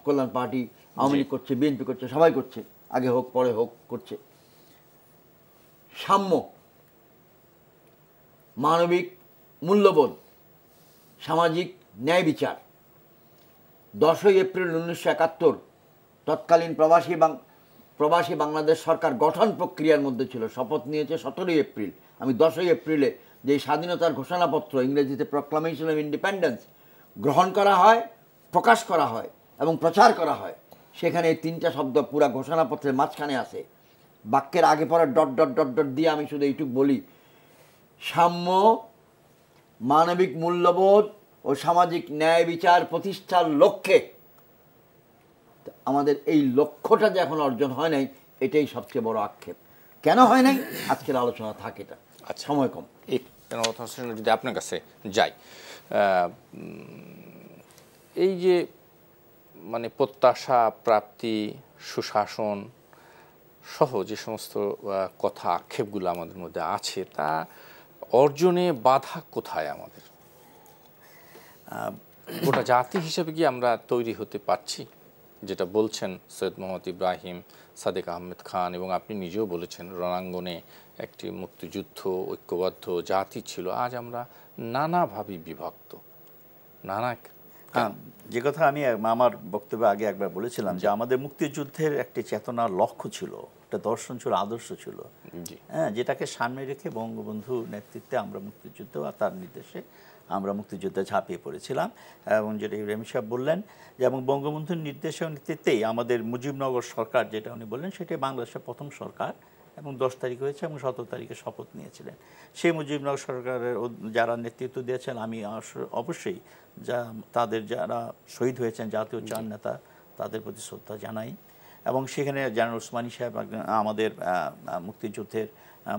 কল্যাণ পার্টি আওয়ামী লীগ করছে বিএনপি করছে সবাই করছে আগে হোক পরে হোক করছে সাম্য মানবিক মূল্যবোধ সামাজিক ন্যায় বিচার দশই এপ্রিল উনিশশো একাত্তর তৎকালীন প্রবাসী প্রবাসী বাংলাদেশ সরকার গঠন প্রক্রিয়ার মধ্যে ছিল শপথ নিয়েছে সতেরোই এপ্রিল আমি দশই এপ্রিলে যে স্বাধীনতার ঘোষণাপত্র ইংরেজিতে প্রক্লামেশন অফ ইন্ডিপেন্ডেন্স গ্রহণ করা হয় প্রকাশ করা হয় এবং প্রচার করা হয় সেখানে এই তিনটা শব্দ পুরা ঘোষণাপত্রের মাঝখানে আছে বাক্যের আগে পরে ডট ডট ডট ডট দিয়ে আমি শুধু এইটুকু বলি সাম্য মানবিক মূল্যবোধ ও সামাজিক ন্যায় বিচার প্রতিষ্ঠার লক্ষ্যে আমাদের এই লক্ষ্যটা যে এখন অর্জন হয় নাই এটাই সবচেয়ে বড় আক্ষেপ কেন হয় নাই আজকের আলোচনা থাকে এটা আচ্ছা। সময় কম এই যদি আপনার কাছে যাই এই যে মানে প্রত্যাশা প্রাপ্তি সুশাসন সহ যে সমস্ত কথা আক্ষেপগুলো আমাদের মধ্যে আছে তা অর্জনে বাধা কোথায় আমাদের গোটা জাতি হিসেবে কি আমরা তৈরি হতে পারছি যেটা বলছেন সৈয়দ মোহাম্মদ ইব্রাহিম সাদেক আহমেদ খান এবং আপনি নিজেও বলেছেন রণাঙ্গনে একটি মুক্তিযুদ্ধ ঐক্যবদ্ধ জাতি ছিল আজ আমরা নানাভাবে বিভক্ত নানা হ্যাঁ যে কথা আমি আমার বক্তব্যে আগে একবার বলেছিলাম যে আমাদের মুক্তিযুদ্ধের একটি চেতনার লক্ষ্য ছিল একটা দর্শন ছিল আদর্শ ছিল হ্যাঁ যেটাকে সামনে রেখে বঙ্গবন্ধু নেতৃত্বে আমরা মুক্তিযুদ্ধ আর তার নির্দেশে আমরা মুক্তিযুদ্ধে ঝাঁপিয়ে পড়েছিলাম এবং যেটা ইব্রাহিম সাহেব বললেন যে এবং বঙ্গবন্ধুর নির্দেশনীতিতেই আমাদের মুজিবনগর সরকার যেটা উনি বললেন সেটাই বাংলাদেশের প্রথম সরকার এবং দশ তারিখ হয়েছে এবং সতেরো তারিখে শপথ নিয়েছিলেন সেই মুজিবনগর সরকারের যারা নেতৃত্ব দিয়েছেন আমি অবশ্যই যা তাদের যারা শহীদ হয়েছেন জাতীয় চার নেতা তাদের প্রতি শ্রদ্ধা জানাই এবং সেখানে জেনারেল ওসমানী সাহেব আমাদের মুক্তিযুদ্ধের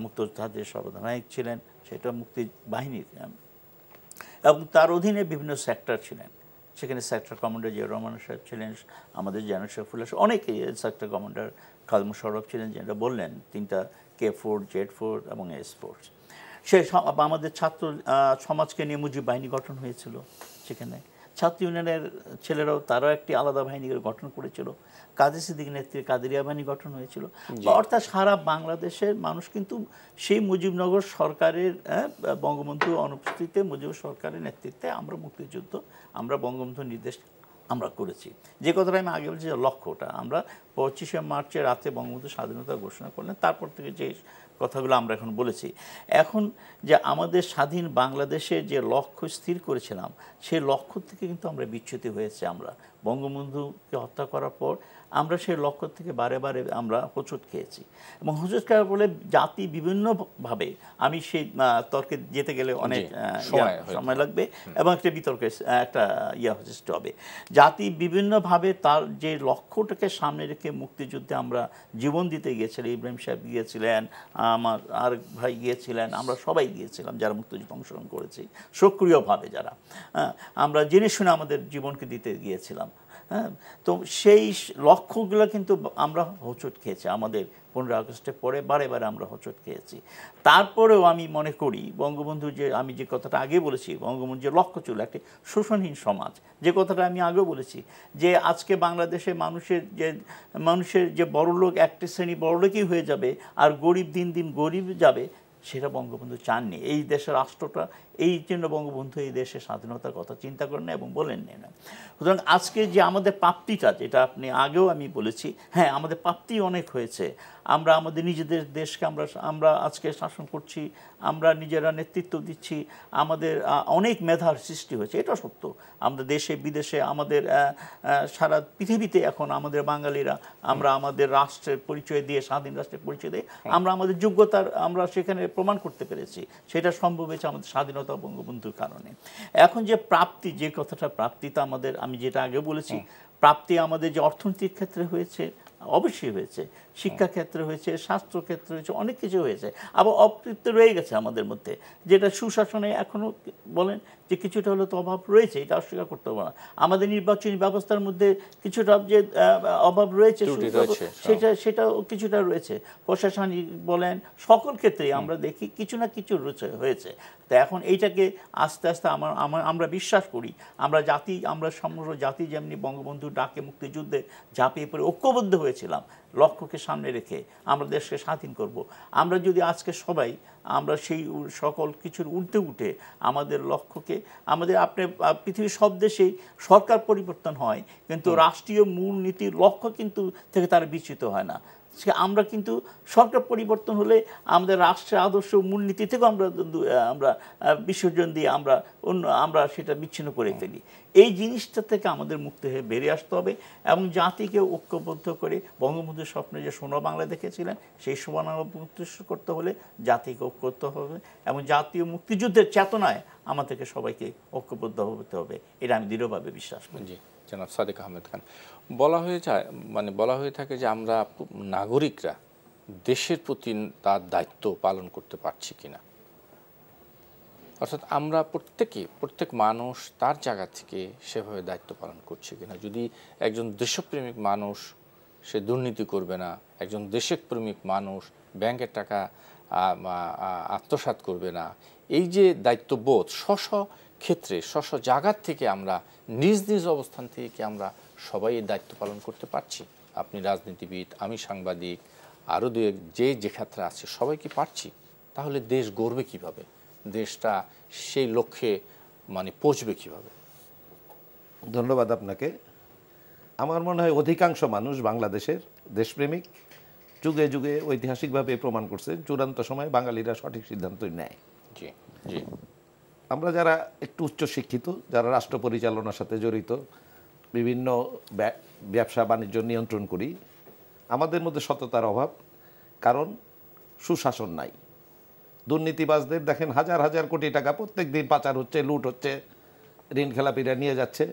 মুক্তিযোদ্ধাদের সর্বধানায়ক ছিলেন সেটা মুক্তি বাহিনীর এবং তার অধীনে বিভিন্ন সেক্টর ছিলেন সেখানে সেক্টর কমান্ডার জিয়া রহমান সাহেব ছিলেন আমাদের জেনারেল শফুল্লাহ অনেকেই সেক্টর কমান্ডার খাল মুশরফ ছিলেন যেটা বললেন তিনটা কে ফোর জেড ফোর এবং এস ফোর্স সে আমাদের ছাত্র সমাজকে নিয়ে মুজিব বাহিনী গঠন হয়েছিল সেখানে ছাত্র ইউনিয়নের ছেলেরাও তারাও একটি আলাদা বাহিনী গঠন করেছিল কাদের সিদ্দিক নেত্রী কাদেরিয়া বাহিনী গঠন হয়েছিল অর্থাৎ সারা বাংলাদেশের মানুষ কিন্তু সেই মুজিবনগর সরকারের হ্যাঁ, বঙ্গবন্ধু অনুপস্থিতিতে মুজিব সরকারের নেতৃত্বে আমরা মুক্তিযুদ্ধ আমরা বঙ্গবন্ধু নির্দেশ আমরা করেছি যে কথাটা আমি আগে বলছি যে লক্ষ্যটা আমরা পঁচিশে মার্চে রাতে বঙ্গবন্ধু স্বাধীনতা ঘোষণা করলেন তারপর থেকে যে কথাগুলো আমরা এখন বলেছি এখন যে আমাদের স্বাধীন বাংলাদেশে যে লক্ষ্য স্থির করেছিলাম সেই লক্ষ্য থেকে কিন্তু আমরা বিচ্যুতি হয়েছে আমরা বঙ্গবন্ধুকে হত্যা করার পর আমরা সেই লক্ষ্য থেকে বারে বারে আমরা হচুত খেয়েছি এবং হচুত খাওয়ার ফলে জাতি বিভিন্নভাবে আমি সেই তর্কে যেতে গেলে অনেক সময় লাগবে এবং একটা বিতর্কের একটা ইয়া সৃষ্টি হবে জাতি বিভিন্নভাবে তার যে লক্ষ্যটাকে সামনে রেখে মুক্তিযুদ্ধে আমরা জীবন দিতে গিয়েছিলাম ইব্রাহিম সাহেব গিয়েছিলেন আমার আর ভাই গিয়েছিলেন আমরা সবাই গিয়েছিলাম যারা মুক্তিযুদ্ধে অংশগ্রহণ করেছি সক্রিয়ভাবে যারা আমরা জেনে শুনে আমাদের জীবনকে দিতে গিয়েছিলাম হ্যাঁ তো সেই লক্ষ্যগুলো কিন্তু আমরা হোঁচট খেয়েছি আমাদের পনেরো আগস্টের পরে বারে বারে আমরা হোঁচট খেয়েছি তারপরেও আমি মনে করি বঙ্গবন্ধু যে আমি যে কথাটা আগে বলেছি বঙ্গবন্ধু যে লক্ষ্য ছিল একটি শোষণহীন সমাজ যে কথাটা আমি আগেও বলেছি যে আজকে বাংলাদেশে মানুষের যে মানুষের যে বড়লোক একটি শ্রেণী বড়লোকই হয়ে যাবে আর গরিব দিন দিন গরিব যাবে সেটা বঙ্গবন্ধু চাননি এই দেশের রাষ্ট্রটা এই জন্য বঙ্গবন্ধু এই দেশের স্বাধীনতার কথা চিন্তা করেন না এবং বলেন না সুতরাং আজকে যে আমাদের প্রাপ্তিটা যেটা আপনি আগেও আমি বলেছি হ্যাঁ আমাদের প্রাপ্তি অনেক হয়েছে আমরা আমাদের নিজেদের দেশকে আমরা আমরা আজকে শাসন করছি আমরা নিজেরা নেতৃত্ব দিচ্ছি আমাদের অনেক মেধার সৃষ্টি হয়েছে এটা সত্য আমাদের দেশে বিদেশে আমাদের সারা পৃথিবীতে এখন আমাদের বাঙালিরা আমরা আমাদের রাষ্ট্রের পরিচয় দিয়ে স্বাধীন রাষ্ট্রের পরিচয় দিয়ে আমরা আমাদের যোগ্যতার আমরা সেখানে প্রমাণ করতে পেরেছি সেটা সম্ভব হয়েছে আমাদের স্বাধীনতা স্বাধীনতা বঙ্গবন্ধুর কারণে এখন যে প্রাপ্তি যে কথাটা প্রাপ্তি তা আমাদের আমি যেটা আগে বলেছি প্রাপ্তি আমাদের যে অর্থনীতির ক্ষেত্রে হয়েছে অবশ্যই হয়েছে শিক্ষাক্ষেত্রে হয়েছে স্বাস্থ্যক্ষেত্রে হয়েছে অনেক কিছু হয়েছে আবার অপতৃপ্ত রয়ে গেছে আমাদের মধ্যে যেটা সুশাসনে এখনও বলেন যে কিছুটা হলে তো অভাব রয়েছে এটা অস্বীকার করতে হবে না আমাদের নির্বাচনী ব্যবস্থার মধ্যে কিছুটা যে অভাব রয়েছে সেটা হ্যাঁ। সেটাও কিছুটা রয়েছে প্রশাসনিক বলেন সকল ক্ষেত্রেই আমরা দেখি কিছু না কিছু রয়েছে হয়েছে তো এখন এইটাকে আস্তে আস্তে আমার আমার আমরা বিশ্বাস করি আমরা জাতি আমরা সমগ্র জাতি যেমনি বঙ্গবন্ধু ডাকে মুক্তিযুদ্ধে ঝাঁপিয়ে পড়ে ঐক্যবদ্ধ হয়েছিলাম লক্ষ্যকে সামনে রেখে আমরা দেশকে স্বাধীন করব। আমরা যদি আজকে সবাই আমরা সেই সকল কিছুর উঠতে উঠে আমাদের লক্ষ্যকে আমাদের আপনি পৃথিবীর সব দেশেই সরকার পরিবর্তন হয় কিন্তু রাষ্ট্রীয় মূলনীতির লক্ষ্য কিন্তু থেকে তারা বিচ্ছিত হয় না সে আমরা কিন্তু সরকার পরিবর্তন হলে আমাদের রাষ্ট্রের আদর্শ মূলনীতি থেকেও আমরা আমরা বিসর্জন দিয়ে আমরা অন্য আমরা সেটা বিচ্ছিন্ন করে ফেলি এই জিনিসটা থেকে আমাদের মুক্ত হয়ে বেরিয়ে আসতে হবে এবং জাতিকে ঐক্যবদ্ধ করে বঙ্গবন্ধুর স্বপ্নে যে সোনা বাংলা দেখেছিলেন সেই সোনা করতে হলে জাতিকে ঐক্য করতে হবে এবং জাতীয় মুক্তিযুদ্ধের চেতনায় আমাদেরকে সবাইকে ঐক্যবদ্ধ হতে হবে এটা আমি দৃঢ়ভাবে বিশ্বাস করি জনাব সাদেক আহমেদ খান বলা হয়ে যায় মানে বলা হয়ে থাকে যে আমরা নাগরিকরা দেশের প্রতি তার দায়িত্ব পালন করতে পারছি কিনা অর্থাৎ আমরা প্রত্যেকে প্রত্যেক মানুষ তার জায়গা থেকে সেভাবে দায়িত্ব পালন করছে কিনা যদি একজন দেশপ্রেমিক মানুষ সে দুর্নীতি করবে না একজন দেশপ্রেমিক মানুষ ব্যাংকের টাকা আত্মসাত করবে না এই যে দায়িত্ববোধ স্ব ক্ষেত্রে স্ব জায়গার থেকে আমরা নিজ নিজ অবস্থান থেকে কি আমরা সবাই এর দায়িত্ব পালন করতে পারছি আপনি রাজনীতিবিদ আমি সাংবাদিক আরও দু যে যে ক্ষেত্রে আছে সবাই কি পারছি তাহলে দেশ গড়বে কিভাবে দেশটা সেই লক্ষ্যে মানে পৌঁছবে কিভাবে ধন্যবাদ আপনাকে আমার মনে হয় অধিকাংশ মানুষ বাংলাদেশের দেশপ্রেমিক যুগে যুগে ঐতিহাসিকভাবে প্রমাণ করছে চূড়ান্ত সময়ে বাঙালিরা সঠিক সিদ্ধান্তই নেয় জি জি আমরা যারা একটু উচ্চ শিক্ষিত যারা রাষ্ট্র পরিচালনার সাথে জড়িত বিভিন্ন ব্যবসা বাণিজ্য নিয়ন্ত্রণ করি আমাদের মধ্যে সততার অভাব কারণ সুশাসন নাই দুর্নীতিবাজদের দেখেন হাজার হাজার কোটি টাকা প্রত্যেক দিন পাচার হচ্ছে লুট হচ্ছে ঋণ খেলাপিরা নিয়ে যাচ্ছে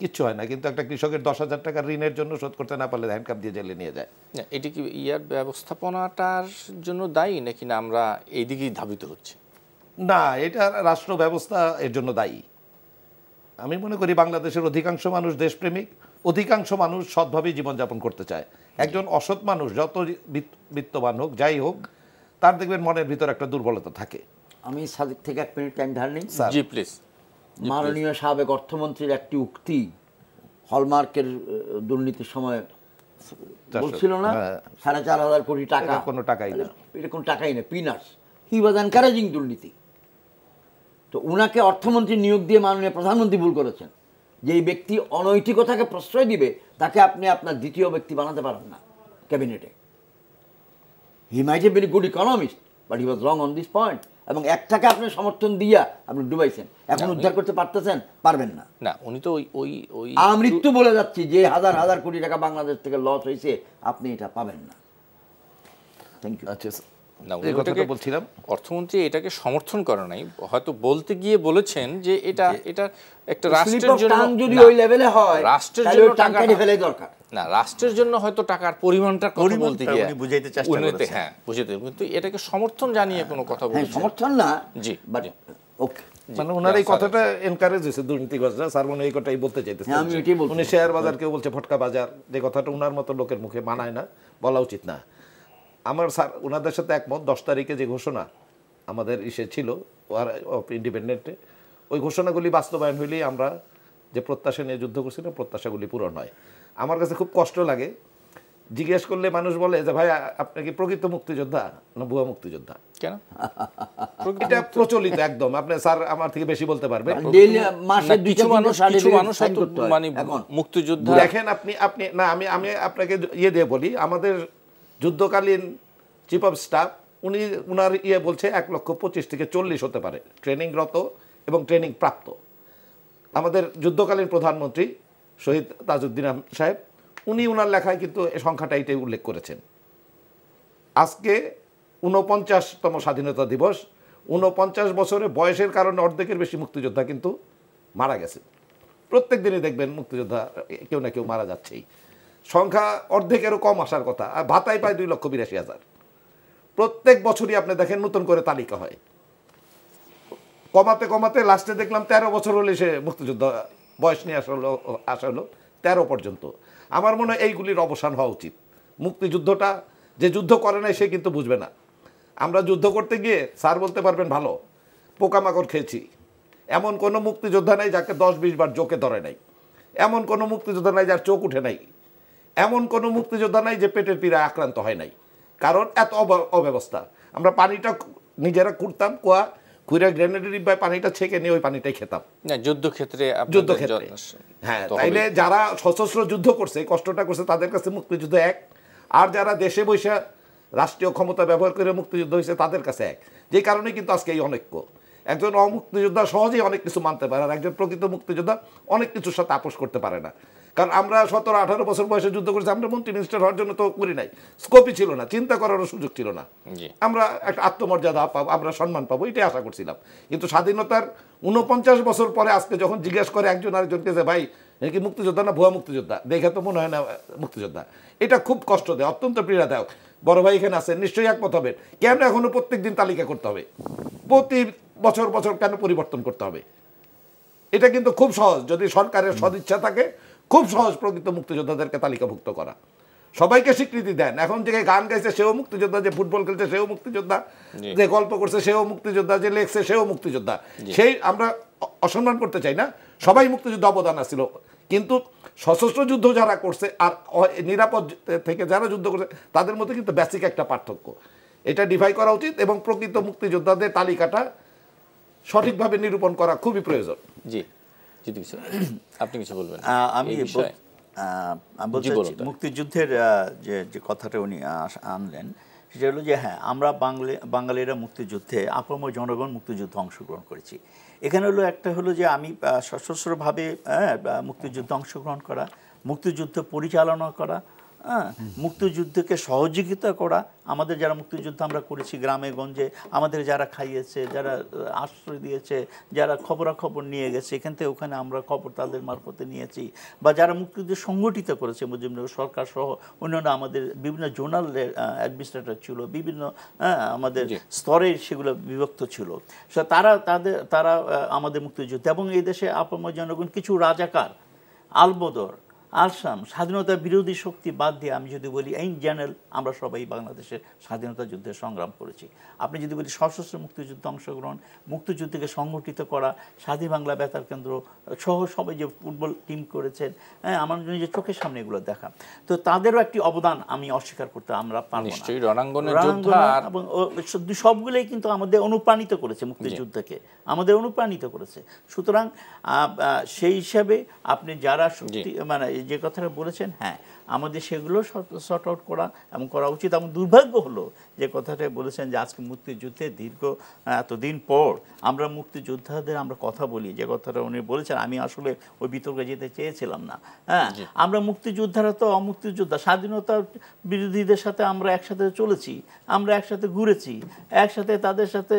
কিচ্ছু হয় না কিন্তু একটা কৃষকের দশ হাজার টাকার ঋণের জন্য শোধ করতে না পারলে হ্যান্ডকাপ দিয়ে জেলে নিয়ে যায় এটি কি ইয়ার ব্যবস্থাপনাটার জন্য দায়ী নাকি না আমরা এইদিকেই ধাবিত হচ্ছে না এটা রাষ্ট্র ব্যবস্থা এর জন্য দায়ী আমি মনে করি বাংলাদেশের অধিকাংশ মানুষ দেশপ্রেমিক অধিকাংশ মানুষ সৎভাবে জীবনযাপন করতে চায় একজন অসৎ মানুষ যত বিত্তবান হোক যাই হোক তার দেখবেন মনের ভিতর একটা দুর্বলতা থাকে আমি সাদিক থেকে এক মিনিট টাইম ধার নিই জি প্লিজ মাননীয় সাবেক অর্থমন্ত্রীর একটি উক্তি হলমার্কের দুর্নীতির সময় বলছিল না হ্যাঁ। সাড়ে চার হাজার কোটি টাকা কোনো টাকাই না এরকম টাকাই না পিনার্স হি ওয়াজ এনকারেজিং দুর্নীতি তো উনাকে অর্থমন্ত্রী নিয়োগ দিয়ে মাননীয় প্রধানমন্ত্রী ভুল করেছেন যে এই ব্যক্তি অনৈতিকতাকে প্রশ্রয় দিবে তাকে আপনি আপনার দ্বিতীয় ব্যক্তি বানাতে পারেন না ক্যাবিনেটে he might a very good economist but he was wrong on this point এবং একটাকে আপনি সমর্থন দিয়া আপনি ডুবাইছেন এখন উদ্ধার করতে পারতেছেন পারবেন না না উনি তো ওই ওই মৃত্যু বলে যাচ্ছি যে হাজার হাজার কোটি টাকা বাংলাদেশ থেকে লস হয়েছে আপনি এটা পাবেন না থ্যাংক ইউ আচ্ছা না কথাটা বলছিলাম অর্থমন্ত্রী এটাকে সমর্থন করে নাই হয়তো বলতে গিয়ে বলেছেন যে এটা এটা একটা রাষ্ট্রের জন্য যদি ওই লেভেলে হয় রাষ্ট্রের জন্য টাকা ফেলে দরকার না রাষ্ট্রের জন্য হয়তো টাকার পরিমাণটা কম বলতে গিয়ে উনি বুঝাইতে চেষ্টা করেছেন হ্যাঁ বুঝাইতে কিন্তু এটাকে সমর্থন জানিয়ে কোনো কথা হ্যাঁ, বলছেন হ্যাঁ, সমর্থন না জি ওকে মানে ওনার এই কথাটা এনকারেজ হয়েছে দুর্নীতিগ্রস্তরা স্যার মনে এই কথাই বলতে চাইতেছে হ্যাঁ, উনি শেয়ার বাজার কেউ বলছে ফটকা বাজার যে কথাটা ওনার মতো লোকের মুখে মানায় না বলা উচিত না আমার স্যার ওনাদের সাথে একমত দশ তারিখে যে ঘোষণা আমাদের ইসে ছিল অফ ইন্ডিপেন্ডেন্টে ওই ঘোষণাগুলি বাস্তবায়ন হইলেই আমরা যে প্রত্যাশা নিয়ে যুদ্ধ করছি না প্রত্যাশাগুলি পূরণ হয় আমার কাছে খুব কষ্ট লাগে জিজ্ঞেস করলে মানুষ বলে যে ভাই আপনি কি প্রকৃত মুক্তিযোদ্ধা না ভুয়া মুক্তিযোদ্ধা কেন *laughs* এটা প্রচলিত একদম আপনি স্যার আমার থেকে বেশি বলতে পারবেন মানে মাসে কিছু মানুষ কিছু মানুষ মানে মুক্তিযোদ্ধা দেখেন আপনি আপনি না আমি আমি আপনাকে ইয়ে দিয়ে বলি আমাদের যুদ্ধকালীন চিফ অফ স্টাফ উনি উনার ইয়ে বলছে এক লক্ষ পঁচিশ থেকে চল্লিশ হতে পারে ট্রেনিংরত এবং ট্রেনিং প্রাপ্ত আমাদের যুদ্ধকালীন প্রধানমন্ত্রী শহীদ তাজউদ্দিন সাহেব উনি ওনার লেখায় কিন্তু সংখ্যাটা এটাই উল্লেখ করেছেন আজকে উনপঞ্চাশতম স্বাধীনতা দিবস ঊনপঞ্চাশ বছরে বয়সের কারণে অর্ধেকের বেশি মুক্তিযোদ্ধা কিন্তু মারা গেছে প্রত্যেক দিনই দেখবেন মুক্তিযোদ্ধা কেউ না কেউ মারা যাচ্ছেই সংখ্যা অর্ধেকেরও কম আসার কথা আর ভাতাই পায় দুই লক্ষ বিরাশি হাজার প্রত্যেক বছরই আপনি দেখেন নতুন করে তালিকা হয় কমাতে কমাতে লাস্টে দেখলাম তেরো বছর হলে সে মুক্তিযুদ্ধ বয়স নিয়ে আসা আসা হলো তেরো পর্যন্ত আমার মনে হয় এইগুলির অবসান হওয়া উচিত মুক্তিযুদ্ধটা যে যুদ্ধ করে নাই সে কিন্তু বুঝবে না আমরা যুদ্ধ করতে গিয়ে স্যার বলতে পারবেন ভালো পোকামাকড় খেয়েছি এমন কোনো মুক্তিযোদ্ধা নাই যাকে দশ বিশ বার জোকে ধরে নাই এমন কোনো মুক্তিযোদ্ধা নাই যার চোখ উঠে নাই এমন কোনো মুক্তিযোদ্ধা নাই যে পেটের পীড়ায় আক্রান্ত হয় নাই কারণ এত অব্যবস্থা আমরা পানিটা নিজেরা করতাম কুয়া কুইরা গ্রেনেডের ডিব্বায় পানিটা ছেঁকে নিয়ে ওই পানিটাই খেতাম যুদ্ধক্ষেত্রে যুদ্ধক্ষেত্রে হ্যাঁ তাইলে যারা সশস্ত্র যুদ্ধ করছে কষ্টটা করছে তাদের কাছে মুক্তিযুদ্ধ এক আর যারা দেশে বৈশা রাষ্ট্রীয় ক্ষমতা ব্যবহার করে মুক্তিযুদ্ধ হয়েছে তাদের কাছে এক যে কারণে কিন্তু আজকে এই অনৈক্য একজন অমুক্তিযোদ্ধা সহজেই অনেক কিছু মানতে পারে আর একজন প্রকৃত মুক্তিযোদ্ধা অনেক কিছুর সাথে আপোষ করতে পারে না কারণ আমরা সতেরো আঠারো বছর বয়সে যুদ্ধ করেছি আমরা মন্ত্রী মিনিস্টার হওয়ার জন্য তো করি নাই স্কোপই ছিল না চিন্তা করারও সুযোগ ছিল না আমরা একটা আত্মমর্যাদা পাবো আমরা সম্মান পাবো এটাই আশা করছিলাম কিন্তু স্বাধীনতার উনপঞ্চাশ বছর পরে আজকে যখন জিজ্ঞেস করে একজন আরেকজনকে যে ভাই কি মুক্তিযোদ্ধা না ভুয়া মুক্তিযোদ্ধা দেখে তো মনে হয় না মুক্তিযোদ্ধা এটা খুব কষ্ট দেয় অত্যন্ত পীড়াদায়ক বড় ভাই এখানে আছে নিশ্চয়ই একমত হবে কেন এখনো প্রত্যেক দিন তালিকা করতে হবে প্রতি বছর বছর কেন পরিবর্তন করতে হবে এটা কিন্তু খুব সহজ যদি সরকারের সদিচ্ছা থাকে খুব সহজ প্রকৃত মুক্তিযোদ্ধাদেরকে তালিকাভুক্ত করা সবাইকে স্বীকৃতি দেন এখন যে গান গাইছে সেও মুক্তিযোদ্ধা যে ফুটবল খেলছে সেও মুক্তিযোদ্ধা যে গল্প করছে সেও মুক্তিযোদ্ধা যে লেখছে সেও মুক্তিযোদ্ধা সেই আমরা অসম্মান করতে চাই না সবাই মুক্তিযুদ্ধ অবদান আসছিল কিন্তু সশস্ত্র যুদ্ধ যারা করছে আর নিরাপদ থেকে যারা যুদ্ধ করছে তাদের মধ্যে কিন্তু বেসিক একটা পার্থক্য এটা ডিভাই করা উচিত এবং প্রকৃত মুক্তিযোদ্ধাদের তালিকাটা সঠিকভাবে নিরূপণ করা খুবই প্রয়োজন জি *clears throat* মুক্তিযুদ্ধের যে কথাটা উনি আনলেন সেটা হলো যে হ্যাঁ আমরা বাঙালি বাঙালিরা মুক্তিযুদ্ধে আপম জনগণ মুক্তিযুদ্ধে অংশগ্রহণ করেছি এখানে হলো একটা হলো যে আমি সশস্ত্রভাবে হ্যাঁ, মুক্তিযুদ্ধে অংশগ্রহণ করা মুক্তিযুদ্ধ পরিচালনা করা হ্যাঁ মুক্তিযুদ্ধকে সহযোগিতা করা আমাদের যারা মুক্তিযুদ্ধ আমরা করেছি গ্রামে গঞ্জে আমাদের যারা খাইয়েছে যারা আশ্রয় দিয়েছে যারা খবরাখবর নিয়ে গেছে এখান থেকে ওখানে আমরা খবর তাদের মারফতে নিয়েছি বা যারা মুক্তিযুদ্ধ সংগঠিত করেছে মুজিবনগর সরকার সহ অন্যান্য আমাদের বিভিন্ন জোনালের অ্যাডমিনিস্ট্রেটর ছিল বিভিন্ন হ্যাঁ, আমাদের স্তরের সেগুলো বিভক্ত ছিল তারা তাদের তারা আমাদের মুক্তিযুদ্ধ এবং এই দেশে আপাম জনগণ কিছু রাজাকার আলবদর আলসাম স্বাধীনতা বিরোধী শক্তি বাদ দিয়ে আমি যদি বলি ইন জেনারেল আমরা সবাই বাংলাদেশের স্বাধীনতা যুদ্ধে সংগ্রাম করেছি আপনি যদি বলি সশস্ত্র মুক্তিযুদ্ধে অংশগ্রহণ মুক্তিযুদ্ধকে সংগঠিত করা স্বাধীন বাংলা বেতার কেন্দ্র সহ সবাই যে ফুটবল টিম করেছেন হ্যাঁ আমার নিজের চোখের সামনে এগুলো দেখা তো তাদেরও একটি অবদান আমি অস্বীকার করতে আমরা সবগুলোই কিন্তু আমাদের অনুপ্রাণিত করেছে মুক্তিযুদ্ধকে আমাদের অনুপ্রাণিত করেছে সুতরাং সেই হিসাবে আপনি যারা সত্যি মানে যে কথাটা বলেছেন হ্যাঁ আমাদের সেগুলো শর্ট আউট করা এবং করা উচিত এবং দুর্ভাগ্য হলো যে কথাটা বলেছেন যে আজকে মুক্তিযুদ্ধে দীর্ঘ এতদিন পর আমরা মুক্তিযোদ্ধাদের আমরা কথা বলি যে কথাটা উনি বলেছেন আমি আসলে ওই বিতর্কে যেতে চেয়েছিলাম না হ্যাঁ আমরা মুক্তিযোদ্ধারা তো অমুক্তিযোদ্ধা স্বাধীনতা বিরোধীদের সাথে আমরা একসাথে চলেছি আমরা একসাথে ঘুরেছি একসাথে তাদের সাথে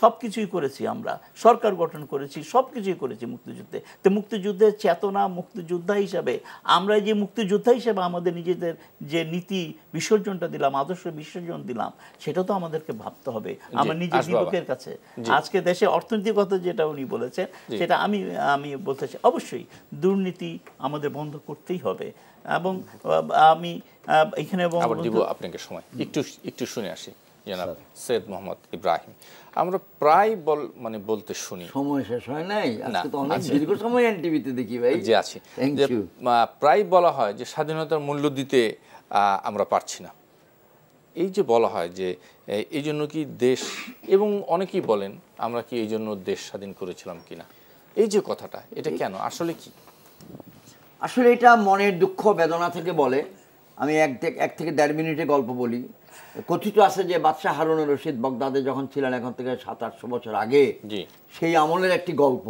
সব কিছুই করেছি আমরা সরকার গঠন করেছি সব কিছুই করেছি মুক্তিযুদ্ধে তো মুক্তিযুদ্ধের চেতনা মুক্তিযোদ্ধা হিসাবে আমরা যে মুক্তিযোদ্ধা হিসেবে আমাদের নিজেদের যে নীতি বিসর্জনটা দিলাম আদর্শ বিসর্জন দিলাম সেটা তো আমাদেরকে ভাবতে হবে আমার নিজের যুবকের কাছে আজকে দেশে অর্থনীতিগত যেটা উনি বলেছেন সেটা আমি আমি বলতে চাই অবশ্যই দুর্নীতি আমাদের বন্ধ করতেই হবে এবং আমি এখানে আপনাকে সময় একটু একটু শুনে আসি জনাব সৈয়দ মোহাম্মদ ইব্রাহিম আমরা প্রায় বল মানে বলতে শুনি সময় শেষ হয় নাই আজকে তো অনেক দীর্ঘ সময় এনটিভিতে দেখি ভাই যে আছে প্রায় বলা হয় যে স্বাধীনতার মূল্য দিতে আমরা পারছি না এই যে বলা হয় যে এই জন্য কি দেশ এবং অনেকেই বলেন আমরা কি এই জন্য দেশ স্বাধীন করেছিলাম কিনা এই যে কথাটা এটা কেন আসলে কি আসলে এটা মনের দুঃখ বেদনা থেকে বলে আমি এক এক থেকে দেড় মিনিটে গল্প বলি কথিত আছে যে বাদশাহ হারুন রশিদ বগদাদে যখন ছিলেন এখন থেকে সাত আটশো বছর আগে সেই আমলের একটি গল্প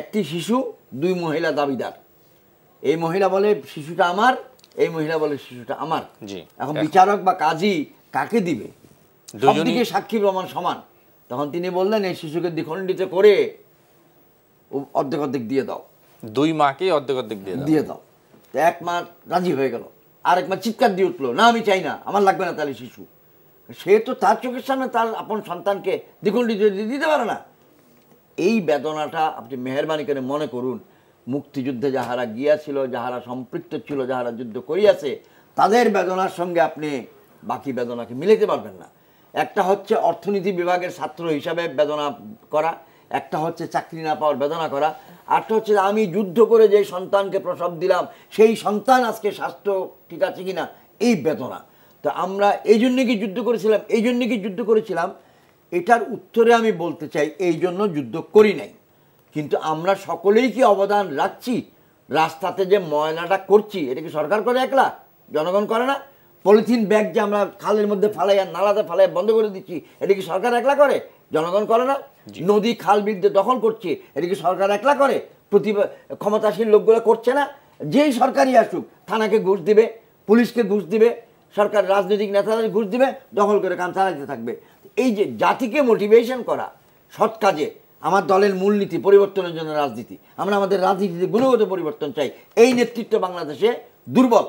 একটি শিশু দুই মহিলা দাবিদার এই মহিলা বলে শিশুটা আমার এই মহিলা বলে শিশুটা আমার এখন বিচারক বা কাজী কাকে দিবে দুদিকে সাক্ষী প্রমাণ সমান তখন তিনি বললেন এই শিশুকে দ্বিখণ্ডিত করে অর্ধেক অর্ধেক দিয়ে দাও দুই মাকে অর্ধেক অর্ধেক দিয়ে দিয়ে দাও এক মা রাজি হয়ে গেল আরেকবার চিৎকার দিয়ে উঠলো না আমি চাই না আমার লাগবে না তাহলে শিশু সে তো তার চোখের সামনে তার আপন সন্তানকে দ্বিগুণ্ডিত দিতে পারে না এই বেদনাটা আপনি মেহরবানি করে মনে করুন মুক্তিযুদ্ধে যাহারা গিয়াছিল যাহারা সম্পৃক্ত ছিল যাহারা যুদ্ধ করিয়াছে তাদের বেদনার সঙ্গে আপনি বাকি বেদনাকে মিলাতে পারবেন না একটা হচ্ছে অর্থনীতি বিভাগের ছাত্র হিসাবে বেদনা করা একটা হচ্ছে চাকরি না পাওয়ার বেদনা করা আরটা হচ্ছে আমি যুদ্ধ করে যে সন্তানকে প্রসব দিলাম সেই সন্তান আজকে স্বাস্থ্য ঠিক আছে কি না এই বেদনা তো আমরা এই জন্যে কি যুদ্ধ করেছিলাম এই জন্যে কি যুদ্ধ করেছিলাম এটার উত্তরে আমি বলতে চাই এই জন্য যুদ্ধ করি নাই কিন্তু আমরা সকলেই কি অবদান রাখছি রাস্তাতে যে ময়লাটা করছি এটা কি সরকার করে একলা জনগণ করে না পলিথিন ব্যাগ যে আমরা খালের মধ্যে ফালাই আর নালাতে ফালাই বন্ধ করে দিচ্ছি এটা কি সরকার একলা করে জনগণ করে না নদী খাল বৃদ্ধি দখল করছে এদিকে সরকার একলা করে প্রতি ক্ষমতাসীন লোকগুলো করছে না যেই সরকারই আসুক থানাকে ঘুষ দিবে পুলিশকে ঘুষ দিবে সরকার রাজনৈতিক নেতাদের ঘুষ দিবে দখল করে কাম চালাতে থাকবে এই যে জাতিকে মোটিভেশন করা সৎ কাজে আমার দলের মূলনীতি পরিবর্তনের জন্য রাজনীতি আমরা আমাদের রাজনীতিতে গুণগত পরিবর্তন চাই এই নেতৃত্ব বাংলাদেশে দুর্বল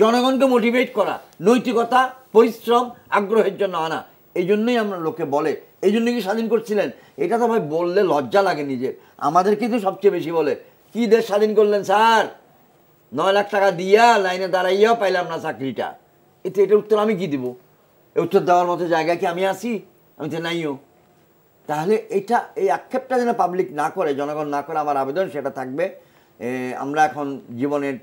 জনগণকে মোটিভেট করা নৈতিকতা পরিশ্রম আগ্রহের জন্য আনা এই জন্যই আমরা লোকে বলে এই জন্যই কি স্বাধীন করছিলেন এটা তো ভাই বললে লজ্জা লাগে নিজের আমাদের তো সবচেয়ে বেশি বলে কী দেশ স্বাধীন করলেন স্যার নয় লাখ টাকা দিয়া লাইনে দাঁড়াইয়া পাইলাম না চাকরিটা এতে এটার উত্তর আমি কি দিব এই উত্তর দেওয়ার মতো জায়গা কি আমি আসি আমি তো নাইও তাহলে এটা এই আক্ষেপটা যেন পাবলিক না করে জনগণ না করে আমার আবেদন সেটা থাকবে আমরা এখন জীবনের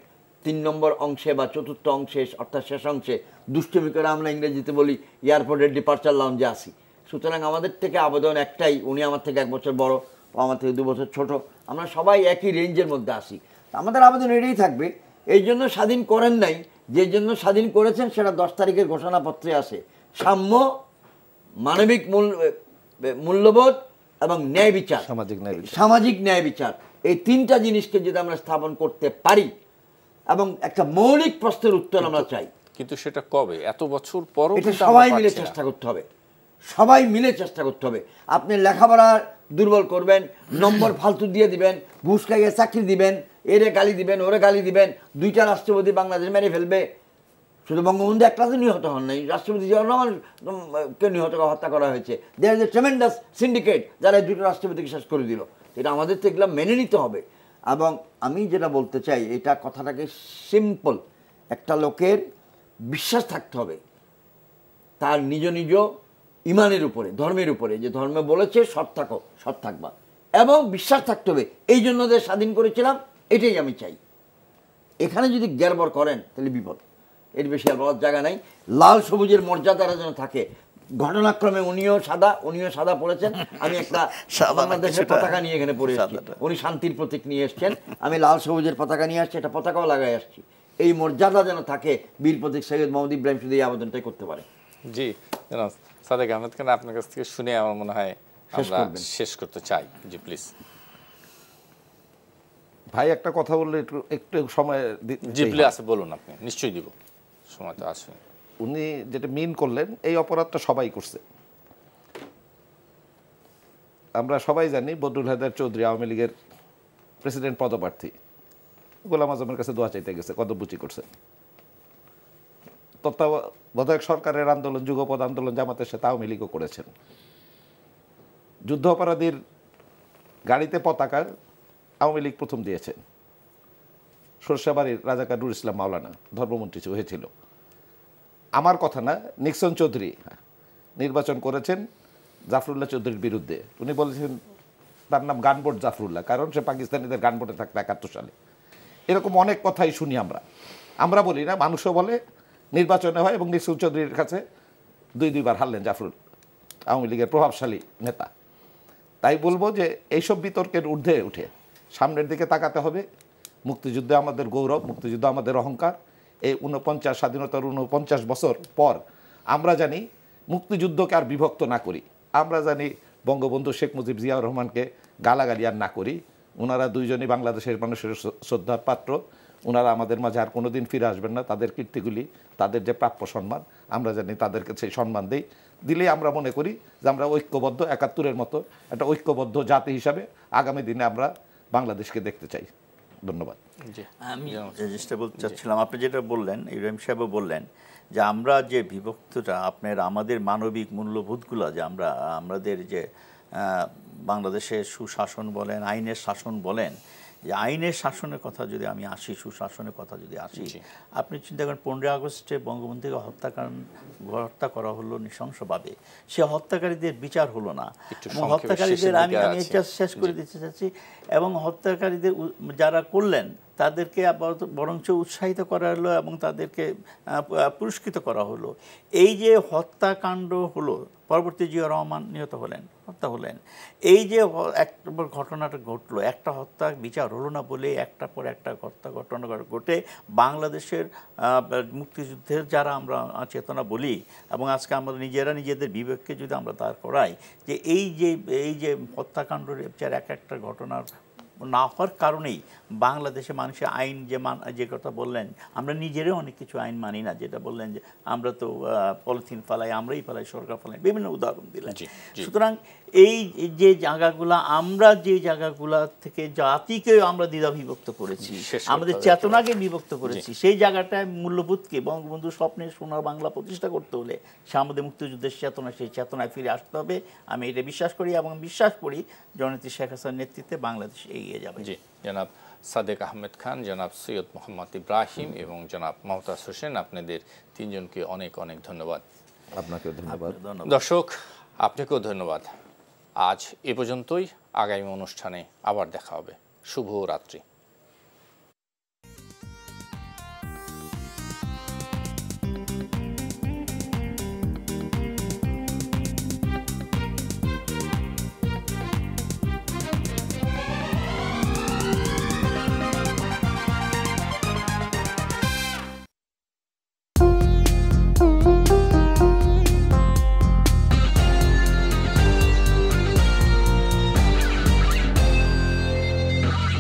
তিন নম্বর অংশে বা চতুর্থ অংশে অর্থাৎ শেষ অংশে দুষ্টমি করে আমরা ইংরেজিতে বলি এয়ারপোর্টের ডিপার্চার লাউঞ্জে আসি সুতরাং আমাদের থেকে আবেদন একটাই উনি আমার থেকে এক বছর বড় আমার থেকে দু বছর ছোট আমরা সবাই একই রেঞ্জের মধ্যে আসি আমাদের আবেদন এটাই থাকবে এই জন্য স্বাধীন করেন নাই যে জন্য স্বাধীন করেছেন সেটা দশ তারিখের ঘোষণাপত্রে আসে সাম্য মানবিক মূল মূল্যবোধ এবং ন্যায় বিচার সামাজিক ন্যায় সামাজিক ন্যায় বিচার এই তিনটা জিনিসকে যদি আমরা স্থাপন করতে পারি এবং একটা মৌলিক প্রশ্নের উত্তর আমরা চাই কিন্তু সেটা কবে এত বছর পর এটা সবাই মিলে চেষ্টা করতে হবে সবাই মিলে চেষ্টা করতে হবে আপনি লেখাপড়া দুর্বল করবেন নম্বর ফালতু দিয়ে দিবেন ঘুষ খাইয়ে চাকরি দিবেন এরে গালি দিবেন ওরে গালি দিবেন দুইটা রাষ্ট্রপতি বাংলাদেশ মেরে ফেলবে শুধু বঙ্গবন্ধু একটাতে নিহত হন নাই রাষ্ট্রপতি জিয়াউর নিহত হত্যা করা হয়েছে দেয়ার এ ট্রেমেন্ডাস সিন্ডিকেট যারা দুটো রাষ্ট্রপতিকে শেষ করে দিল এটা আমাদের তো এগুলো মেনে নিতে হবে এবং আমি যেটা বলতে চাই এটা কথাটাকে সিম্পল একটা লোকের বিশ্বাস থাকতে হবে তার নিজ নিজ ইমানের উপরে ধর্মের উপরে যে ধর্মে বলেছে সৎ থাকো সৎ থাকবা এবং বিশ্বাস থাকতে হবে এই জন্য যে স্বাধীন করেছিলাম এটাই আমি চাই এখানে যদি গ্যারবর করেন তাহলে বিপদ এর বেশি আর বলার জায়গা নাই লাল সবুজের মর্যাদারা যেন থাকে ঘটনাক্রমে উনিও সাদা উনিও সাদা পড়েছেন আমি একটা *laughs* বাংলাদেশের পতাকা নিয়ে এখানে পড়ে উনি শান্তির প্রতীক নিয়ে এসছেন আমি লাল সবুজের পতাকা নিয়ে আসছি এটা পতাকাও লাগাই আসছি এই মর্যাদা যেন থাকে বীর প্রতীক সৈয়দ মোহাম্মদ ইব্রাহিম শুধু এই আবেদনটাই করতে পারে জি সাদেক আহমেদ খান আপনার কাছ থেকে শুনে আমার মনে হয় আমরা শেষ করতে চাই জি প্লিজ ভাই একটা কথা বললে একটু একটু সময় জি প্লিজ আছে বলুন আপনি নিশ্চয়ই দিব সময় তো আসবে উনি যেটা মিন করলেন এই অপরাধটা সবাই করছে আমরা সবাই জানি বদরুল হায়দার চৌধুরী আওয়ামী লীগের প্রেসিডেন্ট পদপ্রার্থী গোলাম আজমের কাছে দোয়া চাইতে গেছে কত বুচি করছে তত্ত্বাবধায়ক সরকারের আন্দোলন যুগপদ আন্দোলন জামাতের সাথে আওয়ামী লীগও করেছেন যুদ্ধ অপরাধীর গাড়িতে পতাকা আওয়ামী লীগ প্রথম দিয়েছেন সরষাবাড়ির রাজাকার নুর ইসলাম মাওলানা ধর্মমন্ত্রী হয়েছিল আমার কথা না নিক্সন চৌধুরী নির্বাচন করেছেন জাফরুল্লাহ চৌধুরীর বিরুদ্ধে উনি বলেছেন তার নাম গানবোট জাফরুল্লাহ কারণ সে পাকিস্তানিদের গানবোটে থাকতো একাত্তর সালে এরকম অনেক কথাই শুনি আমরা আমরা বলি না মানুষও বলে নির্বাচনে হয় এবং নিক্সন চৌধুরীর কাছে দুই দুইবার হারলেন জাফরুল আওয়ামী লীগের প্রভাবশালী নেতা তাই বলবো যে এইসব বিতর্কের ঊর্ধ্বে উঠে সামনের দিকে তাকাতে হবে মুক্তিযুদ্ধে আমাদের গৌরব মুক্তিযুদ্ধ আমাদের অহংকার এই উনপঞ্চাশ স্বাধীনতার উনপঞ্চাশ বছর পর আমরা জানি মুক্তিযুদ্ধকে আর বিভক্ত না করি আমরা জানি বঙ্গবন্ধু শেখ মুজিব জিয়াউর রহমানকে গালাগালি আর না করি ওনারা দুইজনই বাংলাদেশের মানুষের শ্রদ্ধার পাত্র ওনারা আমাদের মাঝে আর কোনো দিন ফিরে আসবেন না তাদের কীর্তিগুলি তাদের যে প্রাপ্য সম্মান আমরা জানি তাদেরকে সেই সম্মান দিই দিলে আমরা মনে করি যে আমরা ঐক্যবদ্ধ একাত্তরের মতো একটা ঐক্যবদ্ধ জাতি হিসাবে আগামী দিনে আমরা বাংলাদেশকে দেখতে চাই ধন্যবাদ আমি জিনিসটা বলতে চাচ্ছিলাম আপনি যেটা বললেন ইব্রাহিম সাহেবও বললেন যে আমরা যে বিভক্তটা আপনার আমাদের মানবিক মূল্যবোধগুলো যে আমরা আমাদের যে বাংলাদেশের সুশাসন বলেন আইনের শাসন বলেন যে আইনের শাসনের কথা যদি আমি আসি সুশাসনের কথা যদি আসি আপনি চিন্তা করেন পনেরোই আগস্টে বঙ্গবন্ধুকে হত্যাকাণ্ড হত্যা করা হলো নৃশংসভাবে সে হত্যাকারীদের বিচার হলো না হত্যাকারীদের আমি আমি শেষ করে দিতে চাচ্ছি এবং হত্যাকারীদের যারা করলেন তাদেরকে বরঞ্চ উৎসাহিত করা হলো এবং তাদেরকে পুরস্কৃত করা হলো এই যে হত্যাকাণ্ড হলো পরবর্তী জিয়া রহমান নিহত হলেন হত্যা হলেন এই যে এক ঘটনাটা ঘটলো একটা হত্যা বিচার হলো না বলে একটার পর একটা হত্যা ঘটনা ঘটে বাংলাদেশের মুক্তিযুদ্ধের যারা আমরা চেতনা বলি এবং আজকে আমরা নিজেরা নিজেদের বিবেককে যদি আমরা দাঁড় করাই যে এই যে এই যে হত্যাকাণ্ডের বিচার এক একটা ঘটনার না হওয়ার কারণেই বাংলাদেশে মানুষের আইন যে মান যে কথা বললেন আমরা নিজেরাও অনেক কিছু আইন মানি না যেটা বললেন যে আমরা তো পলিথিন ফালাই আমরাই ফালাই সরকার ফালাই বিভিন্ন উদাহরণ দিলেন সুতরাং এই যে জায়গাগুলো আমরা যে জায়গাগুলো থেকে জাতিকে আমরা দ্বিধা বিভক্ত করেছি আমাদের চেতনাকে বিভক্ত করেছি সেই জায়গাটায় মূল্যবোধকে বঙ্গবন্ধু স্বপ্নে সোনার বাংলা প্রতিষ্ঠা করতে হলে সে আমাদের মুক্তিযুদ্ধের চেতনা সেই চেতনায় ফিরে আসতে হবে আমি এটা বিশ্বাস করি এবং বিশ্বাস করি জনতী শেখ হাসান নেতৃত্বে বাংলাদেশ এই এগিয়ে যাবে জি জনাব সাদেক আহমেদ খান জনাব সৈয়দ মোহাম্মদ ইব্রাহিম এবং জনাব মমতাজ হোসেন আপনাদের তিনজনকে অনেক অনেক ধন্যবাদ আপনাকেও ধন্যবাদ দর্শক আপনাকেও ধন্যবাদ আজ এ পর্যন্তই আগামী অনুষ্ঠানে আবার দেখা হবে শুভ রাত্রি